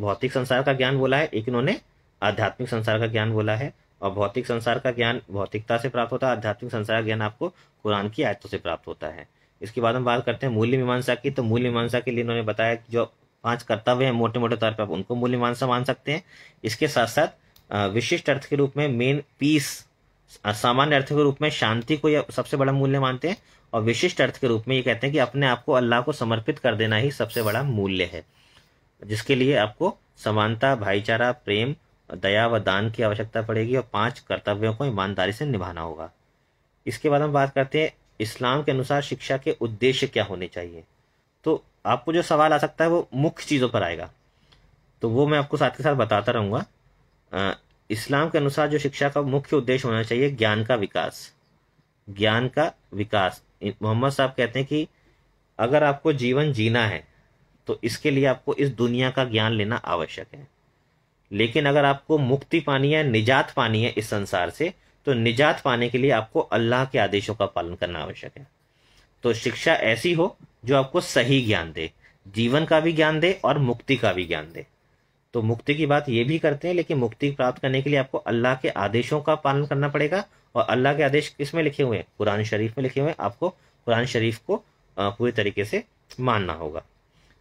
भौतिक संसार का ज्ञान बोला है एक इन्होंने आध्यात्मिक संसार का ज्ञान बोला है और भौतिक संसार का ज्ञान भौतिकता से प्राप्त होता है आध्यात्मिक संसार का ज्ञान आपको कुरान की आयतों से प्राप्त होता है इसके बाद हम बात करते हैं मूल्य मीमांसा की तो मूल्य मीमांसा के लिए इन्होंने बताया कि जो पांच कर्तव्य हैं मोटे मोटे तौर पर आप उनको मूल्य मीमांसा मान सकते हैं इसके साथ साथ विशिष्ट अर्थ के रूप में मेन पीस सामान्य अर्थ के रूप में शांति को यह सबसे बड़ा मूल्य मानते हैं और विशिष्ट अर्थ के रूप में ये कहते हैं कि अपने आप को अल्लाह को समर्पित कर देना ही सबसे बड़ा मूल्य है जिसके लिए आपको समानता भाईचारा प्रेम दया व दान की आवश्यकता पड़ेगी और पांच कर्तव्यों को ईमानदारी से निभाना होगा इसके बाद हम बात करते हैं इस्लाम के अनुसार शिक्षा के उद्देश्य क्या होने चाहिए तो आपको जो सवाल आ सकता है वो मुख्य चीज़ों पर आएगा तो वो मैं आपको साथ के साथ बताता रहूँगा इस्लाम के अनुसार जो शिक्षा का मुख्य उद्देश्य होना चाहिए ज्ञान का विकास ज्ञान का विकास मोहम्मद साहब कहते हैं कि अगर आपको जीवन जीना है तो इसके लिए आपको इस दुनिया का ज्ञान लेना आवश्यक है लेकिन अगर आपको मुक्ति पानी है निजात पानी है इस संसार से तो निजात पाने के लिए आपको अल्लाह के आदेशों का पालन करना आवश्यक है तो शिक्षा ऐसी हो जो आपको सही ज्ञान दे जीवन का भी ज्ञान दे और मुक्ति का भी ज्ञान दे तो मुक्ति की बात ये भी करते हैं लेकिन मुक्ति प्राप्त करने के लिए आपको अल्लाह के आदेशों का पालन करना पड़ेगा और अल्लाह के आदेश किस में लिखे हुए हैं कुरान शरीफ में लिखे हुए हैं आपको कुरान शरीफ को पूरी तरीके से मानना होगा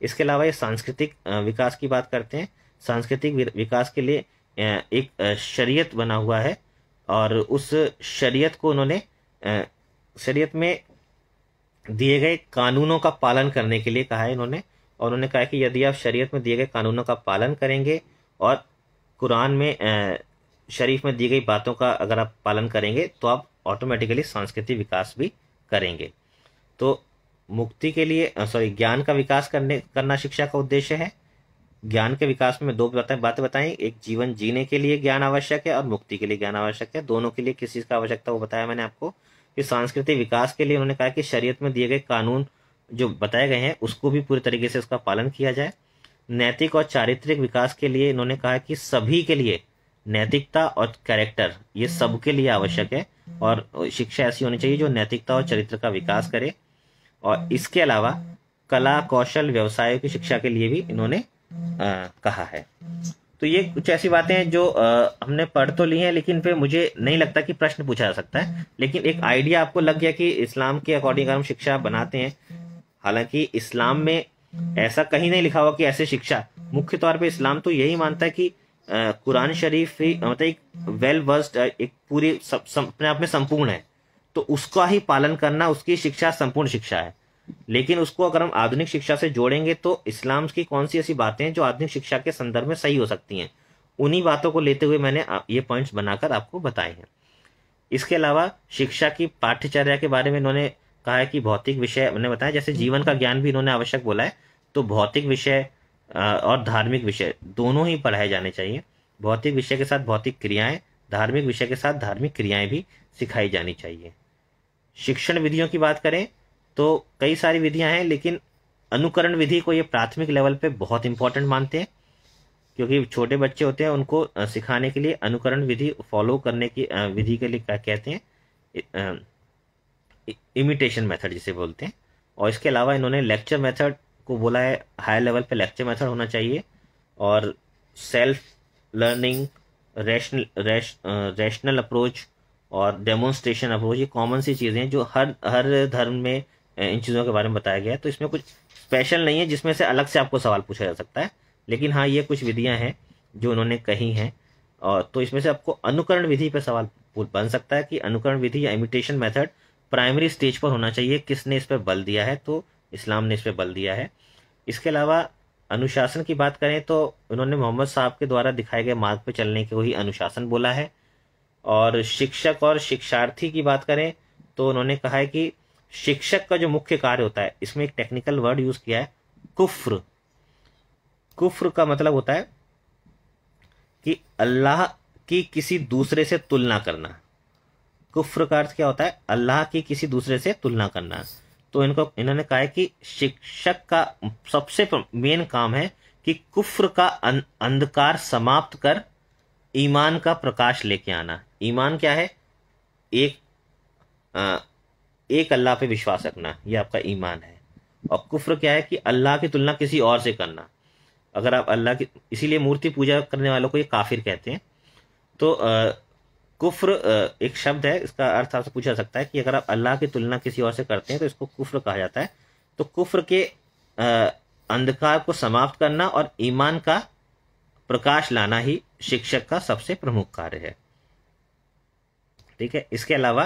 इसके अलावा ये सांस्कृतिक विकास की बात करते हैं सांस्कृतिक विकास के लिए एक शरीयत बना हुआ है और उस शरीयत को उन्होंने शरीयत में दिए गए कानूनों का पालन करने के लिए कहा है इन्होंने और उन्होंने कहा कि यदि आप शरीयत में दिए गए कानूनों का पालन करेंगे और कुरान में शरीफ में दी गई बातों का अगर आप पालन करेंगे तो आप ऑटोमेटिकली सांस्कृतिक विकास भी करेंगे तो मुक्ति के लिए सॉरी ज्ञान का विकास करने करना शिक्षा का उद्देश्य है ज्ञान के विकास में दो बातें बातें बताएं एक जीवन जीने के लिए ज्ञान आवश्यक है और मुक्ति के लिए ज्ञान आवश्यक है दोनों के लिए किस चीज़ का आवश्यकता वो बताया मैंने आपको कि सांस्कृतिक विकास के लिए उन्होंने कहा कि शरीयत में दिए गए कानून जो बताए गए हैं उसको भी पूरी तरीके से उसका पालन किया जाए नैतिक और चारित्रिक विकास के लिए इन्होंने कहा कि सभी के लिए नैतिकता और कैरेक्टर ये सबके लिए आवश्यक है और शिक्षा ऐसी होनी चाहिए जो नैतिकता और चरित्र का विकास करे और इसके अलावा कला कौशल व्यवसायों की शिक्षा के लिए भी इन्होंने आ, कहा है तो ये कुछ ऐसी बातें हैं जो आ, हमने पढ़ तो ली हैं लेकिन फिर मुझे नहीं लगता कि प्रश्न पूछा जा सकता है लेकिन एक आइडिया आपको लग गया कि इस्लाम के अकॉर्डिंग हम शिक्षा बनाते हैं हालांकि इस्लाम में ऐसा कहीं नहीं लिखा हुआ कि ऐसे शिक्षा मुख्य तौर पे इस्लाम तो यही मानता है कि कुरान शरीफ ही मतलब एक वेल वर्स्ड एक पूरी अपने आप में संपूर्ण है तो उसका ही पालन करना उसकी शिक्षा संपूर्ण शिक्षा है लेकिन उसको अगर हम आधुनिक शिक्षा से जोड़ेंगे तो इस्लाम की कौन सी ऐसी बातें जो आधुनिक शिक्षा के संदर्भ में सही हो सकती हैं उन्हीं बातों को लेते हुए मैंने ये पॉइंट्स बनाकर आपको बताए हैं इसके अलावा शिक्षा की पाठ्यचर्या के बारे में इन्होंने कहा है कि भौतिक विषय उन्होंने बताया जैसे जीवन का ज्ञान भी इन्होंने आवश्यक बोला है तो भौतिक विषय और धार्मिक विषय दोनों ही पढ़ाए जाने चाहिए भौतिक विषय के साथ भौतिक क्रियाएं धार्मिक विषय के साथ धार्मिक क्रियाएं भी सिखाई जानी चाहिए शिक्षण विधियों की बात करें तो कई सारी विधियां हैं लेकिन अनुकरण विधि को ये प्राथमिक लेवल पे बहुत इंपॉर्टेंट मानते हैं क्योंकि छोटे बच्चे होते हैं उनको सिखाने के लिए अनुकरण विधि फॉलो करने की विधि के लिए क्या कहते हैं इमिटेशन मेथड जिसे बोलते हैं और इसके अलावा इन्होंने लेक्चर मेथड को बोला है हाई लेवल पे लेक्चर मेथड होना चाहिए और self learning rational rational approach और डेमोन्स्ट्रेशन अप्रोच ये कॉमन सी चीज़ें हैं जो हर हर धर्म में इन चीज़ों के बारे में बताया गया है तो इसमें कुछ स्पेशल नहीं है जिसमें से अलग से आपको सवाल पूछा जा सकता है लेकिन हाँ ये कुछ विधियाँ हैं जो उन्होंने कही हैं और तो इसमें से आपको अनुकरण विधि पर सवाल बन सकता है कि अनुकरण विधि या इमिटेशन मेथड प्राइमरी स्टेज पर होना चाहिए किसने इस पर बल दिया है तो इस्लाम ने इस पर बल दिया है इसके अलावा अनुशासन की बात करें तो उन्होंने मोहम्मद साहब के द्वारा दिखाए गए मार्ग पर चलने को ही अनुशासन बोला है और शिक्षक और शिक्षार्थी की बात करें तो उन्होंने कहा है कि शिक्षक का जो मुख्य कार्य होता है इसमें एक टेक्निकल वर्ड यूज़ किया है कुफ्र कुफ्र का मतलब होता है कि अल्लाह की किसी दूसरे से तुलना करना कुफ्र का अर्थ क्या होता है अल्लाह की किसी दूसरे से तुलना करना तो इनको इन्होंने कहा है कि शिक्षक का सबसे मेन काम है कि कुफ्र का अं- अंधकार समाप्त कर ईमान का प्रकाश लेके आना ईमान क्या है एक आ, एक अल्लाह पे विश्वास रखना ये आपका ईमान है और कुफ्र क्या है कि अल्लाह की तुलना किसी और से करना अगर आप अल्लाह की इसीलिए मूर्ति पूजा करने वालों को ये काफिर कहते हैं तो आ, कुफ्र आ, एक शब्द है इसका अर्थ आपसे पूछा सकता है कि अगर आप अल्लाह की तुलना किसी और से करते हैं तो इसको कुफ्र कहा जाता है तो कुफ्र के अंधकार को समाप्त करना और ईमान का प्रकाश लाना ही शिक्षक का सबसे प्रमुख कार्य है ठीक है इसके अलावा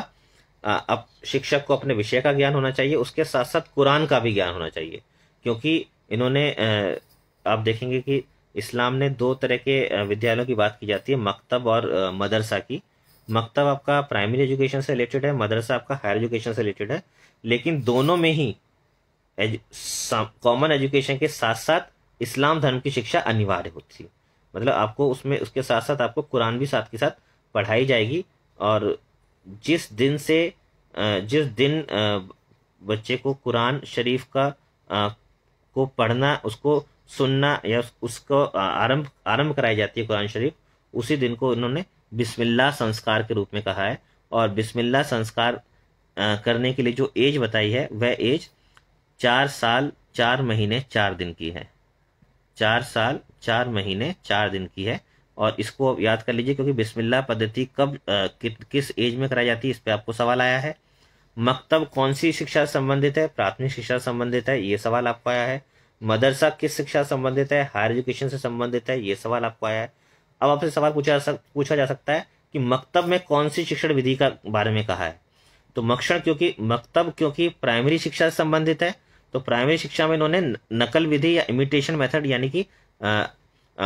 अब शिक्षक को अपने विषय का ज्ञान होना चाहिए उसके साथ साथ कुरान का भी ज्ञान होना चाहिए क्योंकि इन्होंने आप देखेंगे कि इस्लाम ने दो तरह के विद्यालयों की बात की जाती है मकतब और मदरसा की मकतब आपका प्राइमरी एजुकेशन से रिलेटेड है मदरसा आपका हायर एजुकेशन से रिलेटेड है लेकिन दोनों में ही कॉमन एजुकेशन के साथ साथ इस्लाम धर्म की शिक्षा अनिवार्य होती है मतलब आपको उसमें उसके साथ साथ आपको कुरान भी साथ के साथ पढ़ाई जाएगी और जिस दिन से जिस दिन बच्चे को कुरान शरीफ का को पढ़ना उसको सुनना या उसको आरंभ आरंभ कराई जाती है कुरान शरीफ उसी दिन को उन्होंने बिस्मिल्लाह संस्कार के रूप में कहा है और बिस्मिल्लाह संस्कार करने के लिए जो एज बताई है वह एज चार साल चार महीने चार दिन की है चार साल चार महीने चार दिन की है और इसको आप याद कर लीजिए क्योंकि बिस्मिल्लाह पद्धति कब आ, कि, किस एज में कराई जाती है इस पर आपको सवाल आया है मकतब कौन सी शिक्षा संबंधित है प्राथमिक शिक्षा संबंधित है ये सवाल आपको आया है मदरसा किस शिक्षा संबंधित है हायर एजुकेशन से संबंधित है ये सवाल आपको आया है अब आपसे सवाल पूछा जा सक पूछा जा सकता है कि मकतब में कौन सी शिक्षण विधि का बारे में कहा है तो मक्षण क्योंकि मकतब क्योंकि प्राइमरी शिक्षा से संबंधित है तो प्राइमरी शिक्षा में इन्होंने नकल विधि या इमिटेशन मेथड यानी कि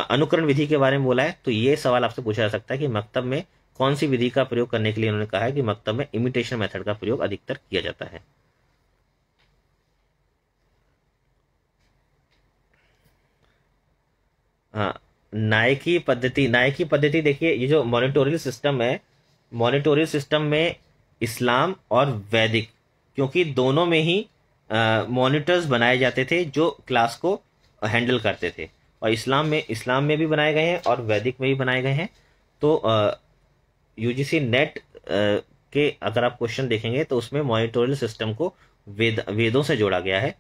अनुकरण विधि के बारे में बोला है तो ये सवाल आपसे पूछा जा सकता है कि मकतब में कौन सी विधि का प्रयोग करने के लिए उन्होंने कहा है कि मकतब में इमिटेशन मेथड का प्रयोग अधिकतर किया जाता है हाँ नायकी पद्धति नायकी पद्धति देखिए ये जो मॉनिटोरियल सिस्टम है मॉनिटोरियल सिस्टम में इस्लाम और वैदिक क्योंकि दोनों में ही मॉनिटर्स बनाए जाते थे जो क्लास को हैंडल करते थे और इस्लाम में इस्लाम में भी बनाए गए हैं और वैदिक में भी बनाए गए हैं तो यूजीसी नेट के अगर आप क्वेश्चन देखेंगे तो उसमें मॉनिटोरियल सिस्टम को वेद वेदों से जोड़ा गया है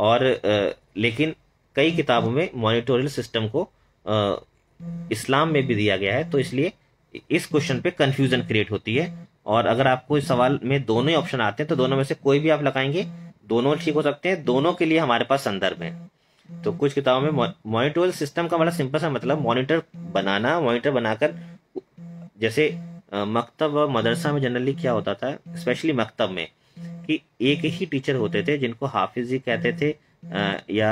और आ, लेकिन कई किताबों में मॉनिटोरियल सिस्टम को आ, इस्लाम में भी दिया गया है तो इसलिए इस क्वेश्चन पे कंफ्यूजन क्रिएट होती है और अगर आपको इस सवाल में दोनों ही ऑप्शन आते हैं तो दोनों में से कोई भी आप लगाएंगे दोनों ठीक हो सकते हैं दोनों के लिए हमारे पास संदर्भ है तो कुछ किताबों में मॉनिटोरियल सिस्टम का मतलब सिंपल सा मतलब मॉनिटर बनाना मॉनिटर बनाकर जैसे मकतब और मदरसा में जनरली क्या होता था स्पेशली मकतब में कि एक ही टीचर होते थे जिनको हाफिज जी कहते थे या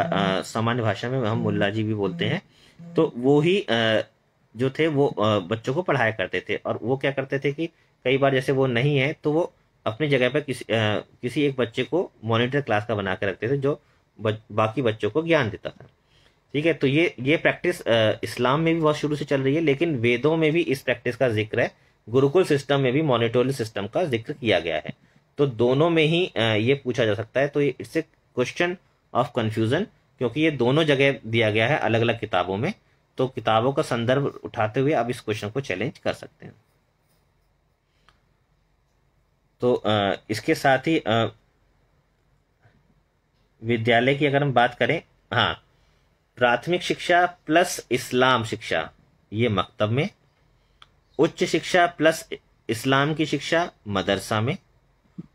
सामान्य भाषा में हम मुल्ला जी भी बोलते हैं तो वो ही जो थे वो बच्चों को पढ़ाया करते थे और वो क्या करते थे कि कई बार जैसे वो नहीं है तो वो अपनी जगह पर किसी आ, किसी एक बच्चे को मॉनिटर क्लास का बना के रखते थे जो बच, बाकी बच्चों को ज्ञान देता था ठीक है तो ये ये प्रैक्टिस इस्लाम में भी बहुत शुरू से चल रही है लेकिन वेदों में भी इस प्रैक्टिस का जिक्र है गुरुकुल सिस्टम में भी मॉनिटोरिंग सिस्टम का जिक्र किया गया है तो दोनों में ही ये पूछा जा सकता है तो ये it's a question of confusion क्योंकि ये दोनों जगह दिया गया है अलग अलग किताबों में तो किताबों का संदर्भ उठाते हुए आप इस क्वेश्चन को चैलेंज कर सकते हैं तो इसके साथ ही विद्यालय की अगर हम बात करें हाँ प्राथमिक शिक्षा प्लस इस्लाम शिक्षा ये मकतब में उच्च शिक्षा प्लस इस्लाम की शिक्षा मदरसा में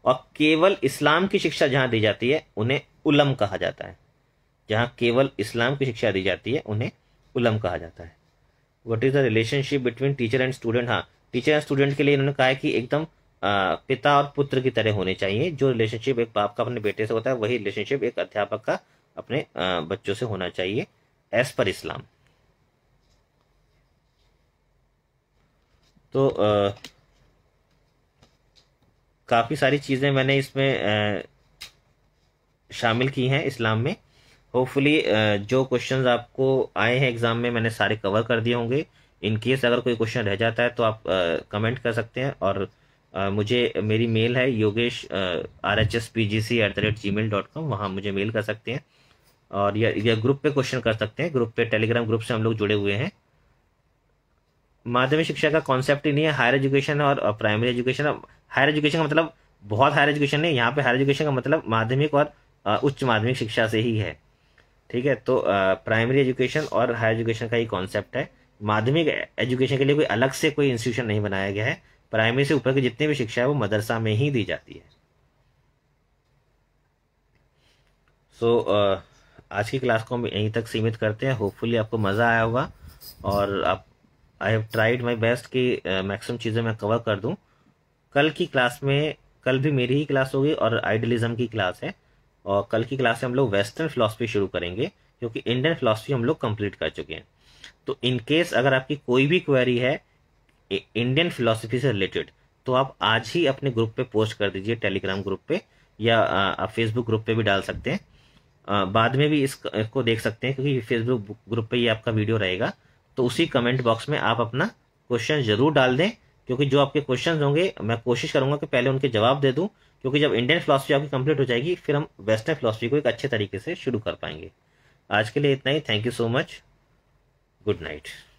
और केवल इस्लाम की शिक्षा जहां दी जाती है उन्हें उलम कहा जाता है जहां केवल इस्लाम की शिक्षा दी जाती है उन्हें उलम कहा जाता है what is the relationship between teacher and student हाँ टीचर एंड स्टूडेंट के लिए इन्होंने कहा है कि एकदम पिता और पुत्र की तरह होने चाहिए जो रिलेशनशिप एक बाप का अपने बेटे से होता है वही रिलेशनशिप एक अध्यापक का अपने बच्चों से होना चाहिए एज पर इस्लाम तो काफ़ी सारी चीज़ें मैंने इसमें शामिल की हैं इस्लाम में होपफुली जो क्वेश्चंस आपको आए हैं एग्ज़ाम में मैंने सारे कवर कर दिए होंगे इन केस अगर कोई क्वेश्चन रह जाता है तो आप कमेंट कर सकते हैं और मुझे मेरी मेल है Yogesh R H S P G C at the rate gmail dot com वहाँ मुझे मेल कर सकते हैं और या, या ग्रुप पे क्वेश्चन कर सकते हैं ग्रुप पे टेलीग्राम ग्रुप से हम लोग जुड़े हुए हैं माध्यमिक शिक्षा का कॉन्सेप्ट ही नहीं है हायर एजुकेशन और प्राइमरी एजुकेशन हायर एजुकेशन का मतलब बहुत हायर एजुकेशन है यहाँ पे हायर एजुकेशन का मतलब माध्यमिक और उच्च माध्यमिक शिक्षा से ही है ठीक है तो प्राइमरी एजुकेशन और हायर एजुकेशन का ही कॉन्सेप्ट है माध्यमिक एजुकेशन के लिए कोई अलग से कोई इंस्टीट्यूशन नहीं बनाया गया है प्राइमरी से ऊपर की जितनी भी शिक्षा है वो मदरसा में ही दी जाती है सो so, आज की क्लास को हम यहीं तक सीमित करते हैं होपफुली आपको मज़ा आया होगा और आप I have tried my best कि मैक्सिमम चीज़ें मैं कवर कर दूँ कल की क्लास में कल भी मेरी ही क्लास होगी और आइडियलिज्म की क्लास है और कल की क्लास में हम लोग वेस्टर्न फिलासफी शुरू करेंगे क्योंकि इंडियन फिलासफी हम लोग कंप्लीट कर चुके हैं तो इन केस अगर आपकी कोई भी क्वेरी है इंडियन फिलोसफी से रिलेटेड तो आप आज ही अपने ग्रुप पे पोस्ट कर दीजिए टेलीग्राम ग्रुप पे या आप फेसबुक ग्रुप पे भी डाल सकते हैं आ, बाद में भी इस, इसको देख सकते हैं क्योंकि फेसबुक ग्रुप पे ये आपका वीडियो रहेगा तो उसी कमेंट बॉक्स में आप अपना क्वेश्चन ज़रूर डाल दें क्योंकि जो आपके क्वेश्चन होंगे मैं कोशिश करूंगा कि पहले उनके जवाब दे दूँ क्योंकि जब इंडियन फिलासफी आपकी कंप्लीट हो जाएगी फिर हम वेस्टर्न फिलासफी को एक अच्छे तरीके से शुरू कर पाएंगे आज के लिए इतना ही thank you so much good night